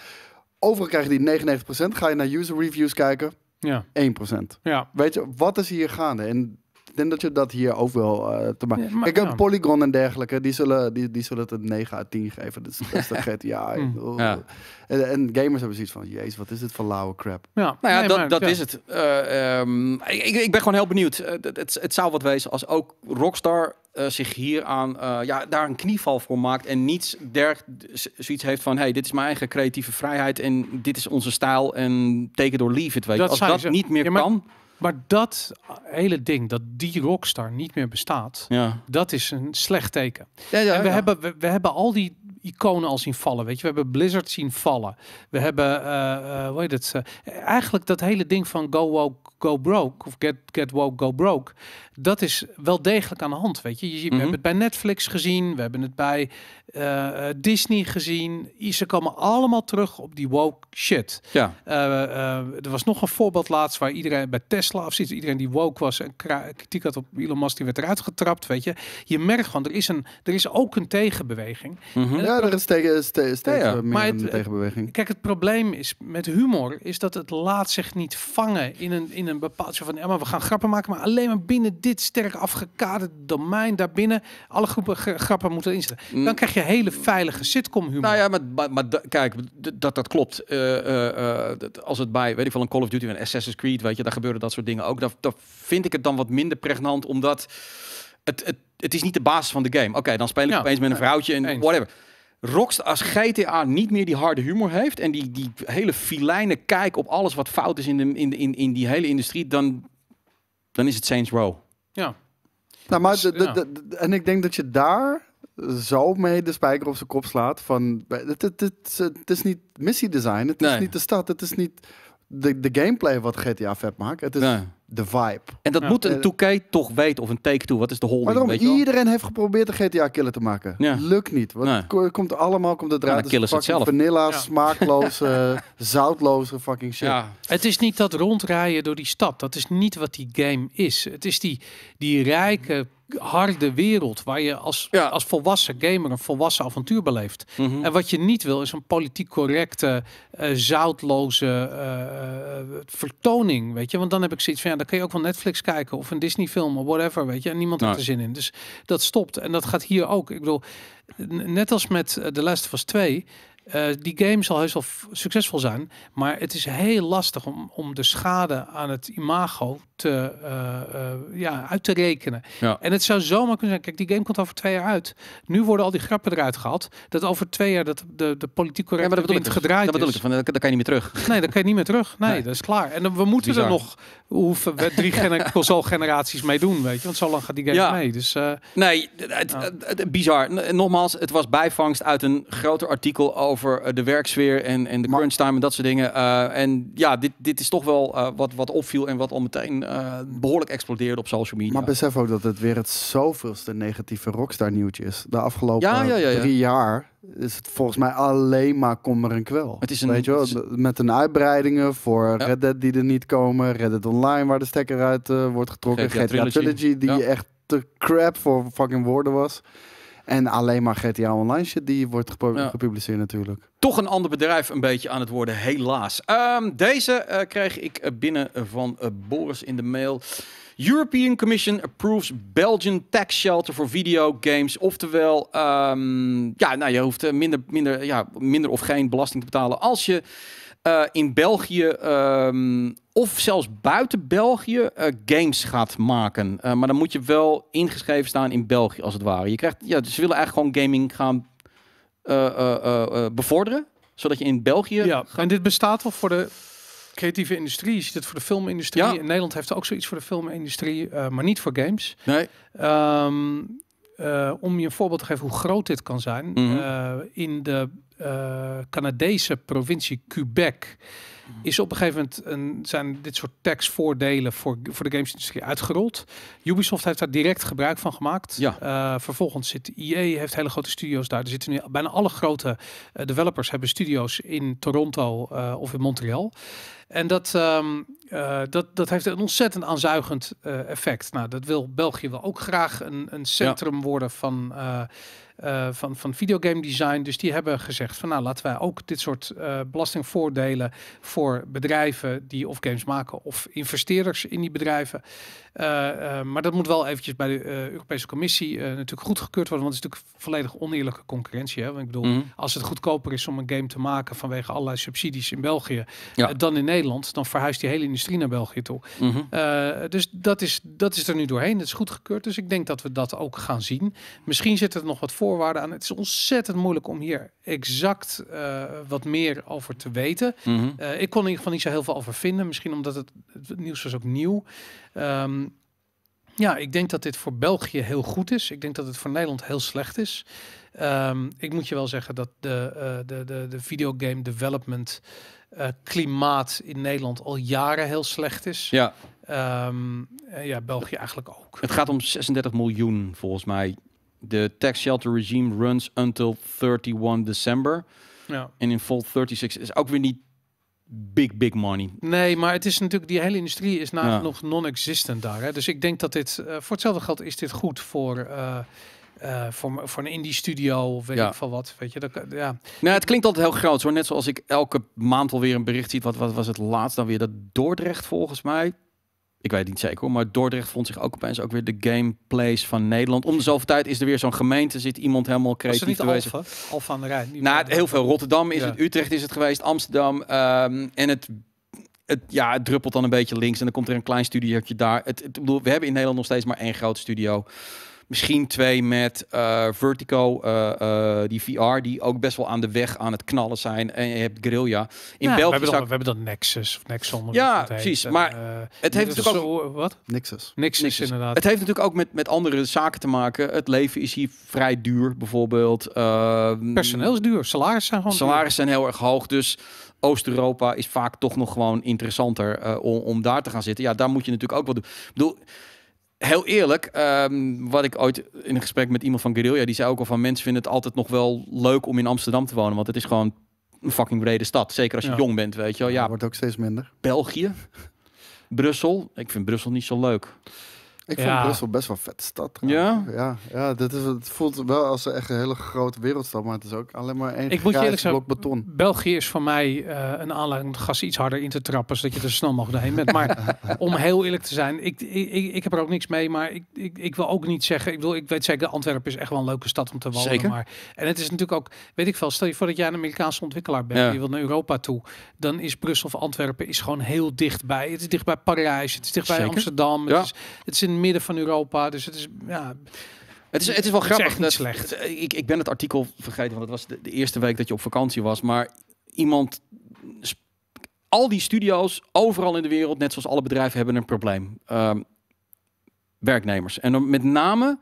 Overal krijgen die 99%. Ga je naar user reviews kijken. Ja. 1%. Ja. Weet je, wat is hier gaande? En ik denk dat je dat hier ook wel eh, te maken hebt. Ja, Kijk, Polygon en dergelijke, die zullen, die, die zullen het een 9 uit 10 geven. Dat is, de mm. ja. en, gamers hebben zoiets van, jezus, wat is dit voor lauwe crap. Ja, nou ja, dat, dat is het. Eh, ehm, ik, ik, ben gewoon heel benieuwd. Eh, het, het, zou wat wezen als ook Rockstar zich hier aan, ja, daar een knieval voor maakt en niets dergelijks zoiets heeft van, hey, dit is mijn eigen creatieve vrijheid en dit is onze stijl en teken door leave Het weet je. Als dat niet meer kan... Maar dat hele ding, dat die rockstar niet meer bestaat, ja. dat is een slecht teken. en we, hebben, we, we, hebben al die iconen al zien vallen. Weet je, we hebben Blizzard zien vallen. We hebben, uh, hoe heet het? Eh, eigenlijk dat hele ding van Go Woke, Go Broke. Of Get, get Woke, Go Broke. Dat is wel degelijk aan de hand. Weet je, je we mhm. hebben het bij Netflix gezien. We hebben het bij Disney gezien. Ze komen allemaal terug op die woke shit. Ja. er was nog een voorbeeld laatst waar iedereen bij Tesla of Iedereen die woke was en kritiek had op Elon Musk, die werd eruit getrapt. Weet je, je merkt gewoon, er is, een, er is ook een tegenbeweging. Mm er is tegen, ja, meer een tegenbeweging. Kijk, het probleem is met humor is dat het laat zich niet vangen in een, in een bepaald soort van... Ja, maar we gaan grappen maken, maar alleen maar binnen dit sterk afgekaderde domein. Daarbinnen, alle groepen grappen moeten instellen mm. Dan krijg je hele veilige sitcom humor. Nou ja, maar, maar, kijk, dat, dat klopt. Eh, eh, eh, dat, als het bij, weet ik van een Call of Duty en Assassin's Creed, weet je, daar gebeuren dat soort dingen ook. Dat daar vind ik het dan wat minder pregnant, omdat... Het, het, het, is niet de basis van de game. Oké, dan speel ik opeens met een vrouwtje en whatever. Rockstar, als GTA niet meer die harde humor heeft en die, die hele filijnen kijk op alles wat fout is in, de, in, in, in die hele industrie, dan, dan is het Saints Row. Ja. Nou, maar dus, de, de, en ik denk dat je daar zo mee de spijker op zijn kop slaat van het, het, het, het is niet missiedesign, het is niet de stad, het is niet de, de gameplay wat GTA vet maakt. Het is de vibe. En dat moet een 2 eh, toch weten, of een take toe. Wat is de holding? Maar iedereen heeft geprobeerd de GTA-killer te maken. Ja. Lukt niet. Want komt allemaal, komt de draad. Ja, killen ze zelf. Vanilla, smaakloze, zoutloze fucking shit. Het is niet dat rondrijden door die stad. Dat is niet wat die game is. Het is die, die rijke harde wereld waar je als, ja. als volwassen gamer een volwassen avontuur beleeft. Mhm. En wat je niet wil is een politiek correcte, eh, zoutloze eh, eh, vertoning, weet je. Want dan heb ik zoiets van, ja, dan kun je ook wel Netflix kijken of een Disney film of whatever, weet je. En niemand heeft er zin in. Dus dat stopt. En dat gaat hier ook. Ik bedoel, net als met de uh, The Last of Us 2... Eh, die game zal heus wel succesvol zijn, maar het is heel lastig om, om de schade aan het imago te, eh, eh, ja, uit te rekenen. Ja. En het zou zomaar kunnen zijn, kijk, die game komt over twee jaar uit. Nu worden al die grappen eruit gehaald, dat over twee jaar dat de, de politiek correct ja, maar dat bedoel ik, dus. gedraaid dat bedoel ik, Van, dat, dat, kan je niet meer terug. Nee, dat kan je niet meer terug. Nee, dat is klaar. En we moeten er nog hoeven we drie gener generaties mee doen, weet je. Want zo lang gaat die game mee. Dus, nee, het, bizar. Nogmaals, het was bijvangst uit een groter artikel over over eh, de werksfeer en, en de maar, crunch time en dat soort dingen. Eh, en ja, dit, dit is toch wel eh, wat, wat opviel en wat al meteen behoorlijk explodeerde op social media. Maar besef ook dat het weer het zoveelste negatieve rockstar nieuwtje is. De afgelopen drie jaar is het volgens mij alleen maar kommer en kwel. Weet je wel, met een uitbreidingen voor Reddit die er niet komen, Reddit Online waar de stekker uit wordt getrokken, GTA, GTA Trilogy die echt te crap voor fucking woorden was. En alleen maar GTA Online shit die wordt gepubliceerd natuurlijk. Toch een ander bedrijf een beetje aan het worden, helaas. Ehm, deze uh, kreeg ik eh, binnen eh, van Boris in de mail. European Commission approves Belgian tax shelter for video games, Oftewel, ehm, ja, nou, je hoeft minder, minder, ja, minder of geen belasting te betalen als je in België ehm, of zelfs buiten België eh, games gaat maken. Eh, maar dan moet je wel ingeschreven staan in België, als het ware. Je krijgt, ja, ze willen eigenlijk gewoon gaming gaan eh, bevorderen, zodat je in België. Ja, en dit bestaat wel voor de creatieve industrie. Je ziet het voor de filmindustrie. Ja. In Nederland heeft er ook zoiets voor de filmindustrie, maar niet voor games. Nee. Ehm, om je een voorbeeld te geven hoe groot dit kan zijn. Mhm. in de eh, Canadese provincie Quebec is op een gegeven moment een, zijn dit soort taxvoordelen voor, voor de games industrie uitgerold. Ubisoft heeft daar direct gebruik van gemaakt. Ja. Eh, vervolgens zit EA, heeft hele grote studio's daar. Er zitten nu bijna alle grote eh, developers hebben studio's in Toronto of in Montreal. En dat, ehm, dat, dat heeft een ontzettend aanzuigend effect. Nou, dat wil België wel ook graag een, een centrum worden van eh, van, van videogame design. Dus die hebben gezegd van nou laten wij ook dit soort eh, belastingvoordelen voor bedrijven die of games maken of investeerders in die bedrijven. Eh, maar dat moet wel eventjes bij de Europese Commissie natuurlijk goedgekeurd worden, want het is natuurlijk volledig oneerlijke concurrentie. Hè? Want ik bedoel, mhm. als het goedkoper is om een game te maken vanwege allerlei subsidies in België dan in Nederland, dan verhuist die hele industrie naar België toe. Mhm. dus dat is, dat is er nu doorheen. Het is goedgekeurd. Dus ik denk dat we dat ook gaan zien. Misschien zit er nog wat voor voorwaarden aan. Het is ontzettend moeilijk om hier exact eh, wat meer over te weten. Mhm. Eh, ik kon in ieder geval niet zo heel veel over vinden. Misschien omdat het, het nieuws was ook nieuw. Ehm, ja, ik denk dat dit voor België heel goed is. Ik denk dat het voor Nederland heel slecht is. Ehm, ik moet je wel zeggen dat de, eh, de, de, de videogame development klimaat in Nederland al jaren heel slecht is. Ja. Ehm, ja, België eigenlijk ook. Het gaat om 36 miljoen volgens mij de tax shelter regime runs until 31 december. Ja. En in vol 36 is ook weer niet big, big money. Nee, maar het is natuurlijk, die hele industrie is na nog non-existent daar. Hè? Dus ik denk dat dit, eh, voor hetzelfde geld is dit goed voor... Uh, uh, voor, voor een indie studio of weet ik van wat. Weet je, dat, ja. nou, het klinkt altijd heel groot. Hoor. Net zoals ik elke maand alweer een bericht zie. Wat, wat was het laatst dan weer? Dat Dordrecht volgens mij ik weet het niet zeker hoor, maar Dordrecht vond zich ook opeens ook weer de gameplays van Nederland. Om de zoveel tijd is er weer zo'n gemeente, zit iemand helemaal creatief niet te wezen. Alfa? Alfa aan de Rijn? Nou, het, heel veel. Rotterdam is het, Utrecht is het geweest, Amsterdam. Ehm, en het, het, ja, druppelt dan een beetje links en dan komt er een klein studiootje daar. Het, we hebben in Nederland nog steeds maar één groot studio. Misschien twee met uh, eh, Vertigo, eh, eh, die VR, die ook best wel aan de weg aan het knallen zijn. En je hebt Guerrilla. In België. We hebben, dan, we dan Nexus of Nexon. Ja, precies. Maar het heeft dus natuurlijk ook. Wat? Nexus. Nexus. inderdaad. Het heeft natuurlijk ook met, met andere zaken te maken. Het leven is hier vrij duur, bijvoorbeeld. Ehm, Personeel is duur. Salarissen zijn gewoon. Salarissen zijn heel erg hoog. Dus. Oost-Europa is vaak toch nog gewoon interessanter om, om, daar te gaan zitten. Ja, daar moet je natuurlijk ook wat doen. Ik bedoel, heel eerlijk, ehm, wat ik ooit in een gesprek met iemand van Guerrilla, die zei ook al van mensen vinden het altijd nog wel leuk om in Amsterdam te wonen, want het is gewoon een fucking brede stad. Zeker als je jong bent, weet je wel. ja wordt ook steeds minder. België, Brussel. Ik vind Brussel niet zo leuk. Ik vond Brussel best wel vet stad. Ja? ja? Ja, dit is, het voelt wel als echt een hele grote wereldstad, maar het is ook alleen maar één Ik moet blok beton. België is voor mij eh, een aanleiding om gas iets harder in te trappen, zodat je er snel mogelijk heen bent. Maar om heel eerlijk te zijn, ik, ik, ik, heb er ook niks mee, maar ik, ik, ik wil ook niet zeggen, ik bedoel, ik weet zeker, Antwerpen is echt wel een leuke stad om te wonen. Zeker? Maar, en het is natuurlijk ook, weet ik veel, stel je voor dat jij een Amerikaanse ontwikkelaar bent, ja. je wilt naar Europa toe, dan is Brussel of Antwerpen is gewoon heel dichtbij. Het is dichtbij Parijs, het is dichtbij Amsterdam, het, ja. is, het is in midden van Europa. Dus het is, ja, het is, het is wel grappig. Is dat, slecht. Eh, ik, ik ben het artikel vergeten, want het was de, eerste week dat je op vakantie was. Maar iemand al die studio's overal in de wereld, net zoals alle bedrijven, hebben een probleem. Ehm, werknemers. En met name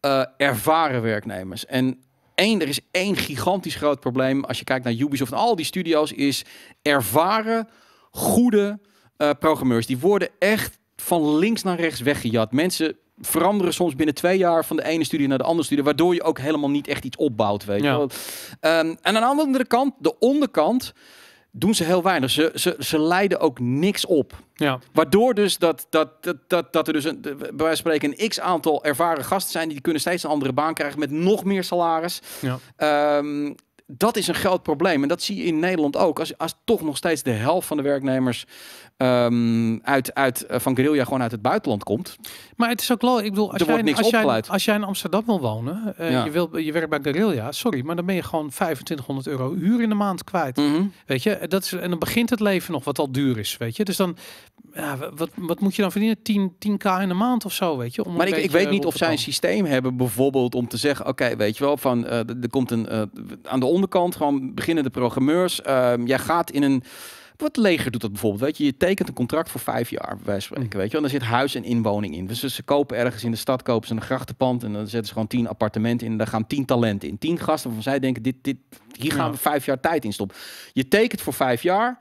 eh, ervaren werknemers. En één, er is één gigantisch groot probleem als je kijkt naar Ubisoft of al die studio's, is ervaren goede eh, programmeurs. Die worden echt van links naar rechts weggejat. Mensen veranderen soms binnen twee jaar van de ene studie naar de andere studie, waardoor je ook helemaal niet echt iets opbouwt, weet je wel. Ehm, en aan de andere kant, de onderkant, doen ze heel weinig. Ze, ze, ze leiden ook niks op. Ja. Waardoor dus dat, dat, dat, dat, dat er dus een, bij wijze van spreken een x-aantal ervaren gasten zijn die kunnen steeds een andere baan krijgen met nog meer salaris. Ja. Ehm, dat is een groot probleem. En dat zie je in Nederland ook. Als, als toch nog steeds de helft van de werknemers ehm, uit, uit, eh, van guerrilla gewoon uit het buitenland komt. Maar het is ook logisch. Ik bedoel, als, jij, niks als, jij, als jij in Amsterdam wil wonen, eh, je, wil, je werkt bij guerrilla, sorry, maar dan ben je gewoon 2500 euro uur in de maand kwijt. Mhm. Weet je, dat is, en dan begint het leven nog wat al duur is, weet je. Dus dan, ja, wat, wat moet je dan verdienen? 10, 10k in de maand of zo, weet je. Om maar ik, ik weet niet of zij een systeem hebben bijvoorbeeld om te zeggen, oké, weet je wel, van eh, er komt een, aan de onderkant kant gewoon beginnen de programmeurs. Ehm, jij gaat in een wat leger doet dat bijvoorbeeld. Weet je, je tekent een contract voor vijf jaar, bij spreken. Weet je, en daar zit huis en inwoning in. Dus ze kopen ergens in de stad, kopen ze een grachtenpand en dan zetten ze gewoon tien appartementen in. En daar gaan tien talenten in. Tien gasten van zij denken, dit, dit, hier gaan we vijf jaar tijd in stoppen. Je tekent voor vijf jaar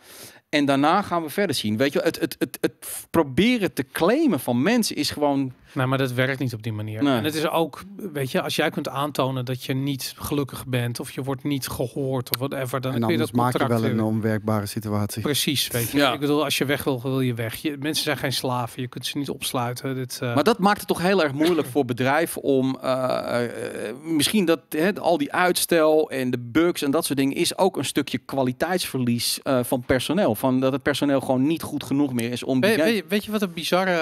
en daarna gaan we verder zien. Weet je, het, het, het, het proberen te claimen van mensen is gewoon nou, maar dat werkt niet op die manier. En het is ook, weet je, als jij kunt aantonen dat je niet gelukkig bent of je wordt niet gehoord of whatever, dan en kun je dat maak je wel een onwerkbare situatie. Precies, weet je. Ik bedoel, als je weg wil, wil je weg. Je, mensen zijn geen slaven, je kunt ze niet opsluiten. Dit, eh, Maar dat maakt het toch heel erg moeilijk voor bedrijven om eh, eh, misschien dat al die uitstel en de bugs en dat soort dingen is ook een stukje kwaliteitsverlies van personeel. Van dat het personeel gewoon niet goed genoeg meer is om. te weet, je, weet, je wat een bizarre.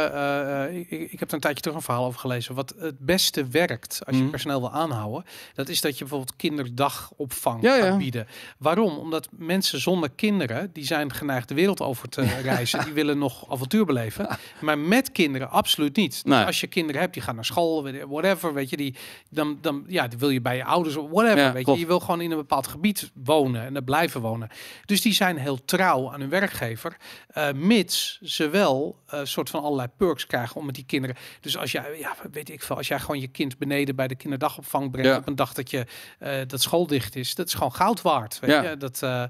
Ik, ik, heb een tijdje ik toch een verhaal over gelezen. Wat het beste werkt als je mhm. personeel wil aanhouden, dat is dat je bijvoorbeeld kinderdagopvang ja, ja. bieden. Waarom? Omdat mensen zonder kinderen, die zijn geneigd de wereld over te reizen. die willen nog avontuur beleven. Maar met kinderen absoluut niet. Dus als je kinderen hebt, die gaan naar school, whatever, weet je, die, dan, dan ja, die wil je bij je ouders, whatever, weet je. Je wil gewoon in een bepaald gebied wonen en daar blijven wonen. Dus die zijn heel trouw aan hun werkgever, eh, mits ze wel een eh, soort van allerlei perks krijgen om met die kinderen. Dus dus als jij, ja, weet ik veel, als jij gewoon je kind beneden bij de kinderdagopvang brengt op een dag dat je uh, dat school dicht is, dat is gewoon goud waard. Weet ja. je? Dat, eh,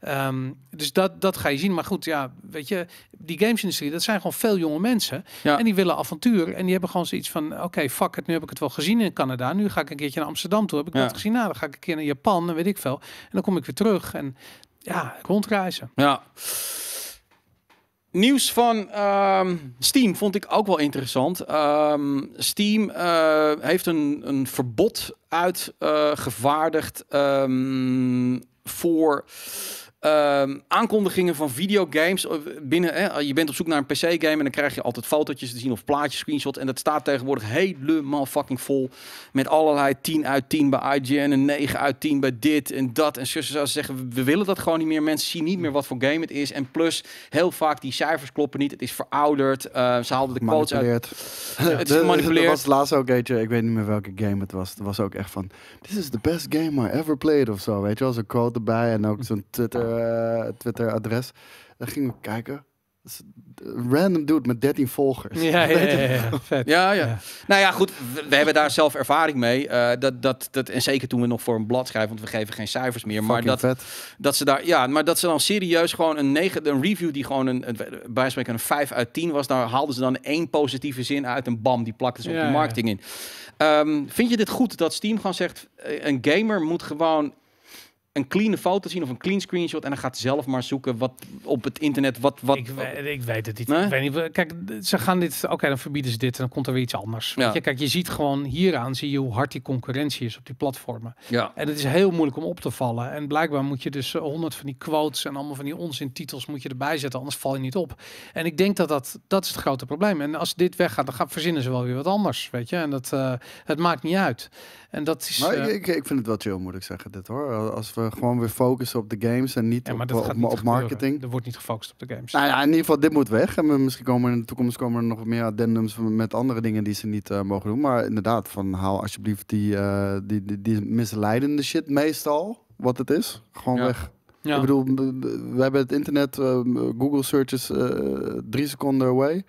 ehm, dus dat, dat ga je zien. Maar goed, ja, weet je, die gamesindustrie, dat zijn gewoon veel jonge mensen. En die willen avontuur. En die hebben gewoon zoiets van, oké, fuck het, nu heb ik het wel gezien in Canada. Nu ga ik een keertje naar Amsterdam toe. Heb ik dat gezien? Nou, dan ga ik een keer naar Japan, en weet ik veel. En dan kom ik weer terug. En ja, rondreizen. Ja. Nieuws van ehm, Steam vond ik ook wel interessant. Ehm, Steam eh, heeft een, een verbod uitgevaardigd ehm, voor Ehm, aankondigingen van videogames eh, binnen. Hè, je bent op zoek naar een PC-game en dan krijg je altijd fotootjes te zien of plaatjes, screenshots. En dat staat tegenwoordig helemaal fucking vol. Met allerlei 10 uit 10 bij IGN en 9 uit 10 bij dit en dat. En zussen zouden zeggen, we willen dat gewoon niet meer. Mensen zien niet meer wat voor game het is. En plus, heel vaak die cijfers kloppen niet. Het is verouderd. Ehm, ze haalden de quotes uit. het is gemanipuleerd. was laatst ook, weet ik weet niet meer welke game het was. Het was ook echt van, this is the best game I ever played of zo. Weet je, als een quote erbij en ook zo'n Twitter eh, Twitter-adres. Dan ging ik kijken. Dus, eh, random dude met 13 volgers. Ja, ja, ja, ja. ja, ja. Nou ja, goed. We, hebben daar zelf ervaring mee. Eh, dat, dat, dat, en zeker toen we nog voor een blad schrijven, want we geven geen cijfers meer. maar dat, vet. dat ze daar, ja, maar dat ze dan serieus gewoon een, negen, een review die gewoon een, een, een 5 uit 10 was, daar haalden ze dan één positieve zin uit en bam, die plakten ze op de marketing in. Ehm, vind je dit goed dat Steam gewoon zegt: een gamer moet gewoon een clean foto zien of een clean screenshot en dan gaat zelf maar zoeken wat op het internet wat wat. Ik, weet, ik weet het niet. Ik weet niet. Kijk, ze gaan dit. Oké, dan verbieden ze dit en dan komt er weer iets anders. Ja. Je, kijk, je ziet gewoon hieraan zie je hoe hard die concurrentie is op die platformen. Ja. En het is heel moeilijk om op te vallen. En blijkbaar moet je dus eh, honderd van die quotes en allemaal van die onzin titels moet je erbij zetten, anders val je niet op. En ik denk dat dat dat is het grote probleem. En als dit weggaat, dan gaan verzinnen ze wel weer wat anders, weet je. En dat eh, het maakt niet uit. En dat is. Maar eh, ik, ik, vind het wel chill, moet ik zeggen. Dit hoor. Als we gewoon weer focussen op de games en niet op, marketing. Er wordt niet gefocust op de games. Nou ja, in ieder geval, dit moet weg. En misschien komen in de toekomst komen er nog meer addendums met andere dingen die ze niet eh, mogen doen. Maar inderdaad, van haal alsjeblieft eh, die, die, die, misleidende shit meestal. Wat het is. Gewoon weg. Ik bedoel, we hebben het internet, Google searches drie seconden away.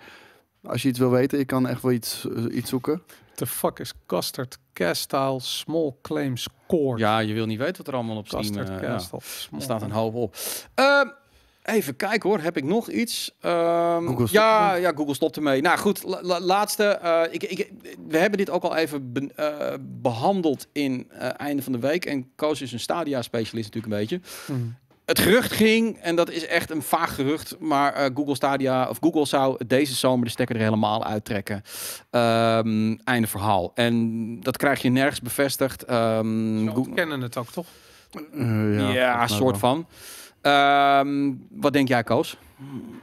Als je iets wil weten, ik kan echt wel iets, iets zoeken the fuck is custard Castal Small Claims Court? Ja, je wil niet weten wat er allemaal op Steam... Custard eh, ja. Er staat een hoop op. Ehm, even kijken hoor, heb ik nog iets? Ehm, Google ja, ja, Google stopt ermee. Nou goed, laatste. Eh, ik, ik, we hebben dit ook al even eh, behandeld in uh, einde van de week. En Koos is een stadia-specialist natuurlijk een beetje. Mhm het gerucht ging, en dat is echt een vaag gerucht, maar eh, Google Stadia of Google zou deze zomer de stekker er helemaal uittrekken. Ehm, einde verhaal. En dat krijg je nergens bevestigd. We ehm, Google kennen het ook toch? Eh, ja, ja soort van. Ehm, wat denk jij, Koos?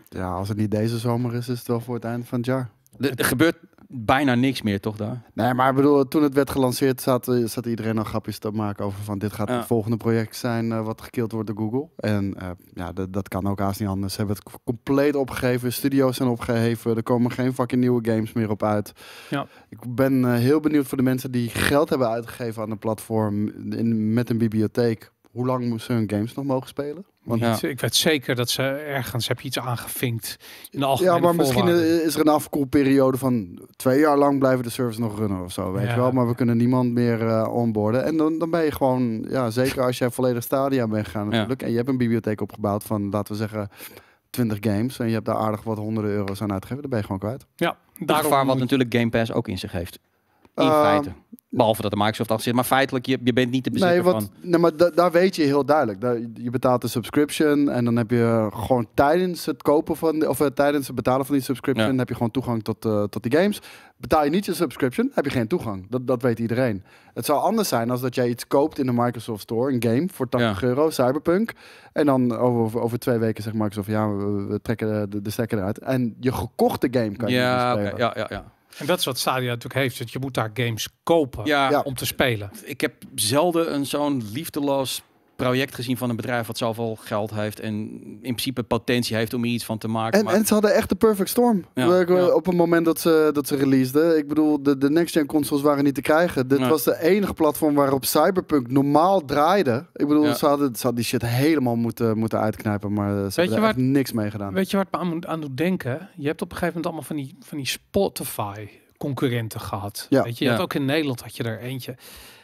Ja, als het niet deze zomer is, is het wel voor het einde van het jaar. gebeurt bijna niks meer, toch daar? Nee, maar ik bedoel, toen het werd gelanceerd zat, eh, zat iedereen al grapjes te maken over van dit gaat het volgende project zijn eh, wat gekild wordt door Google. En eh, ja, dat kan ook haast niet anders. Ze hebben het compleet opgegeven, studio's zijn opgeheven, er komen geen fucking nieuwe games meer op uit. Ja. Ik ben heel benieuwd voor de mensen die geld hebben uitgegeven aan de platform in, met een bibliotheek. Hoe lang moeten ze hun games nog mogen spelen? Want ik weet zeker dat ze ergens heb je iets aangevinkt in de Ja, maar misschien eh, is er een afkoelperiode van twee jaar lang blijven de servers nog runnen of zo, weet je wel. Maar we kunnen niemand meer uh, eh, onboarden. En dan, dan ben je gewoon, ja, zeker als jij volledig stadia bent gegaan natuurlijk. En je hebt een bibliotheek opgebouwd van, laten we zeggen, 20 games. En je hebt daar aardig wat honderden euro's aan uitgegeven. Dan ben je gewoon kwijt. Ja, daarom... wat natuurlijk Game Pass ook in zich heeft. In ehm, feite. Behalve dat de Microsoft achter zit. Maar feitelijk, je, je bent niet de bezitter nee, wat, van... maar daar weet je heel duidelijk. je betaalt de subscription en dan heb je gewoon tijdens het kopen van... Of eh, tijdens het betalen van die subscription heb je gewoon toegang tot, eh, tot die games. Betaal je niet je subscription, heb je geen toegang. Dat, dat weet iedereen. Het zou anders zijn als dat jij iets koopt in de Microsoft Store, een game, voor 80 euro, Cyberpunk. En dan over, over twee weken zegt Microsoft, ja, we, trekken de, de stekker eruit. En je gekochte game kan je niet spelen. ja, ja, ja. En dat is wat Stadia natuurlijk heeft. Dat je moet daar games kopen om te spelen. Ik heb zelden een zo'n liefdeloos project gezien van een bedrijf wat zoveel geld heeft en in principe potentie heeft om iets van te maken. En, en ze hadden echt de perfect storm. Op het moment dat ze, dat ze releaseden. Ik bedoel, de, de next-gen consoles waren niet te krijgen. Dit was de enige platform waarop Cyberpunk normaal draaide. Ik bedoel, ze, hadden, ze, hadden, die shit helemaal moeten, moeten uitknijpen, maar ze hebben niks mee gedaan. Weet je wat het me aan, aan doet denken? Je hebt op een gegeven moment allemaal van die, van die Spotify concurrenten gehad. Ja. Weet je, ook in Nederland had je er eentje.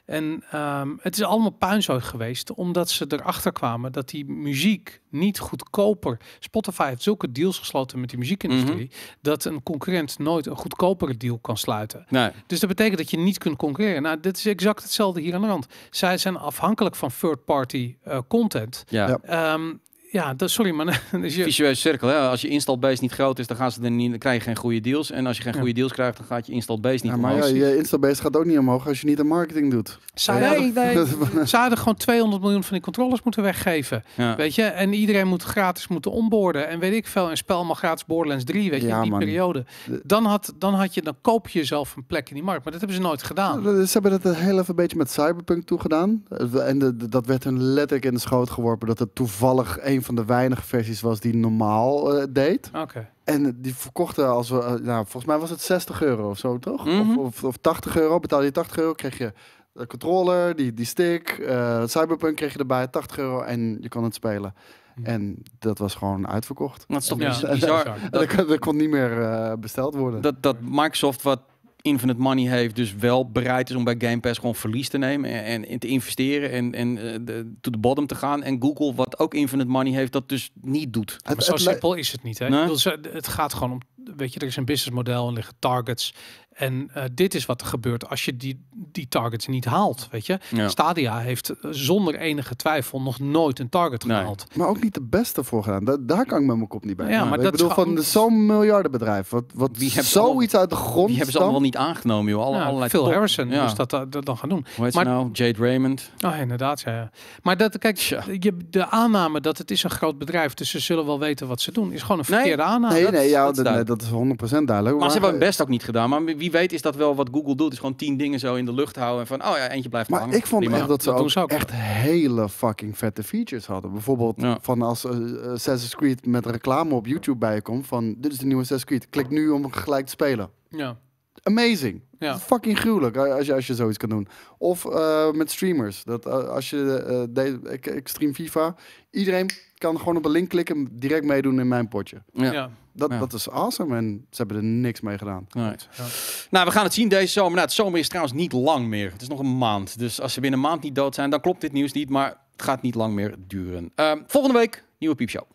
En ehm, het is allemaal zo geweest, omdat ze erachter kwamen dat die muziek niet goedkoper. Spotify heeft zulke deals gesloten met die muziekindustrie, mhm. dat een concurrent nooit een goedkopere deal kan sluiten. Nee. Dus dat betekent dat je niet kunt concurreren. Nou, dit is exact hetzelfde hier aan de rand. Zij zijn afhankelijk van third-party eh, content. Ja. Ehm, ja, dat, sorry, maar... Dus je... cirkel, hè? Als je install base niet groot is, dan, gaan ze er niet, dan krijg je geen goede deals. En als je geen goede deals krijgt, dan gaat je install base niet ja, maar Ja, je install base gaat ook niet omhoog als je niet aan marketing doet. Zou nee, zouden gewoon 200 miljoen van die controllers moeten weggeven. Weet je? En iedereen moet gratis moeten onboarden. En weet ik veel, een spel maar gratis Borderlands 3, weet je, in die periode. Dan had, dan had je, dan koop je jezelf een plek in die markt. Maar dat hebben ze nooit gedaan. Ze hebben dat heel even een beetje met Cyberpunk toe gedaan. En de, dat werd hun letterlijk in de schoot geworpen. Dat het toevallig een een van de weinige versies was die normaal eh, deed. Oké. En die verkochten als we, eh, nou, volgens mij was het 60 euro of zo, toch? Mhm. of, of, of, 80 euro. Betaalde je 80 euro, kreeg je de controller, die, die stick, uh, Cyberpunk kreeg je erbij, 80 euro en je kon het spelen. Mhm. En dat was gewoon uitverkocht. Dat is toch ja. bizar. dat, dat kon niet meer besteld worden. Dat, dat Microsoft wat infinite money heeft, dus wel bereid is om bij Game Pass gewoon verlies te nemen en, en, te investeren en, en uh, de, to the bottom te gaan. En Google, wat ook infinite money heeft, dat dus niet doet. maar zo simpel is het niet. Hè? Nee? het gaat gewoon om weet je, er is een businessmodel en liggen targets. En eh, dit is wat er gebeurt als je die, die targets niet haalt, weet je. Stadia heeft eh, zonder enige twijfel nog nooit een target gehaald. Maar ook niet de beste voor gedaan. daar kan ik met mijn kop niet bij. Ja, maar ik dat bedoel, van zo'n miljardenbedrijf, wat, wat wie zoiets uit de grond Die hebben ze allemaal niet aangenomen, joh. Alle, allerlei Phil Harrison ja. dat, eh, dat dan gaan doen. Hoe heet maar, nou? Jade Raymond. Oh, inderdaad, ja. Maar dat, kijk, je, de aanname dat het is een groot bedrijf, dus ze zullen wel weten wat ze doen, is gewoon een verkeerde nee. aanname. Nee, nee, ja, dat, dat is 100% duidelijk. Maar, ze hebben hun eh, best ook niet gedaan. Maar wie weet is dat wel wat Google doet. Is gewoon tien dingen zo in de lucht houden. En van, oh ja, eentje blijft maar hangen. Maar ik vond dat ze ook echt hele fucking vette features hadden. Bijvoorbeeld van als uh, Assassin's Creed met reclame op YouTube bijkomt. Van, dit is de nieuwe Assassin's Creed. Klik nu om gelijk te spelen. Ja. Amazing. Ja. Fucking gruwelijk als je, als je zoiets kan doen. Of met streamers. Dat, als je, uh, de, ik, ik, stream FIFA. Iedereen kan gewoon op een link klikken direct meedoen in mijn potje. ja. ja dat, dat is awesome. En ze hebben er niks mee gedaan. Ja. Nou, we gaan het zien deze zomer. Nou, het zomer is trouwens niet lang meer. Het is nog een maand. Dus als ze binnen een maand niet dood zijn, dan klopt dit nieuws niet. Maar het gaat niet lang meer duren. Ehm, volgende week, nieuwe Piepshow.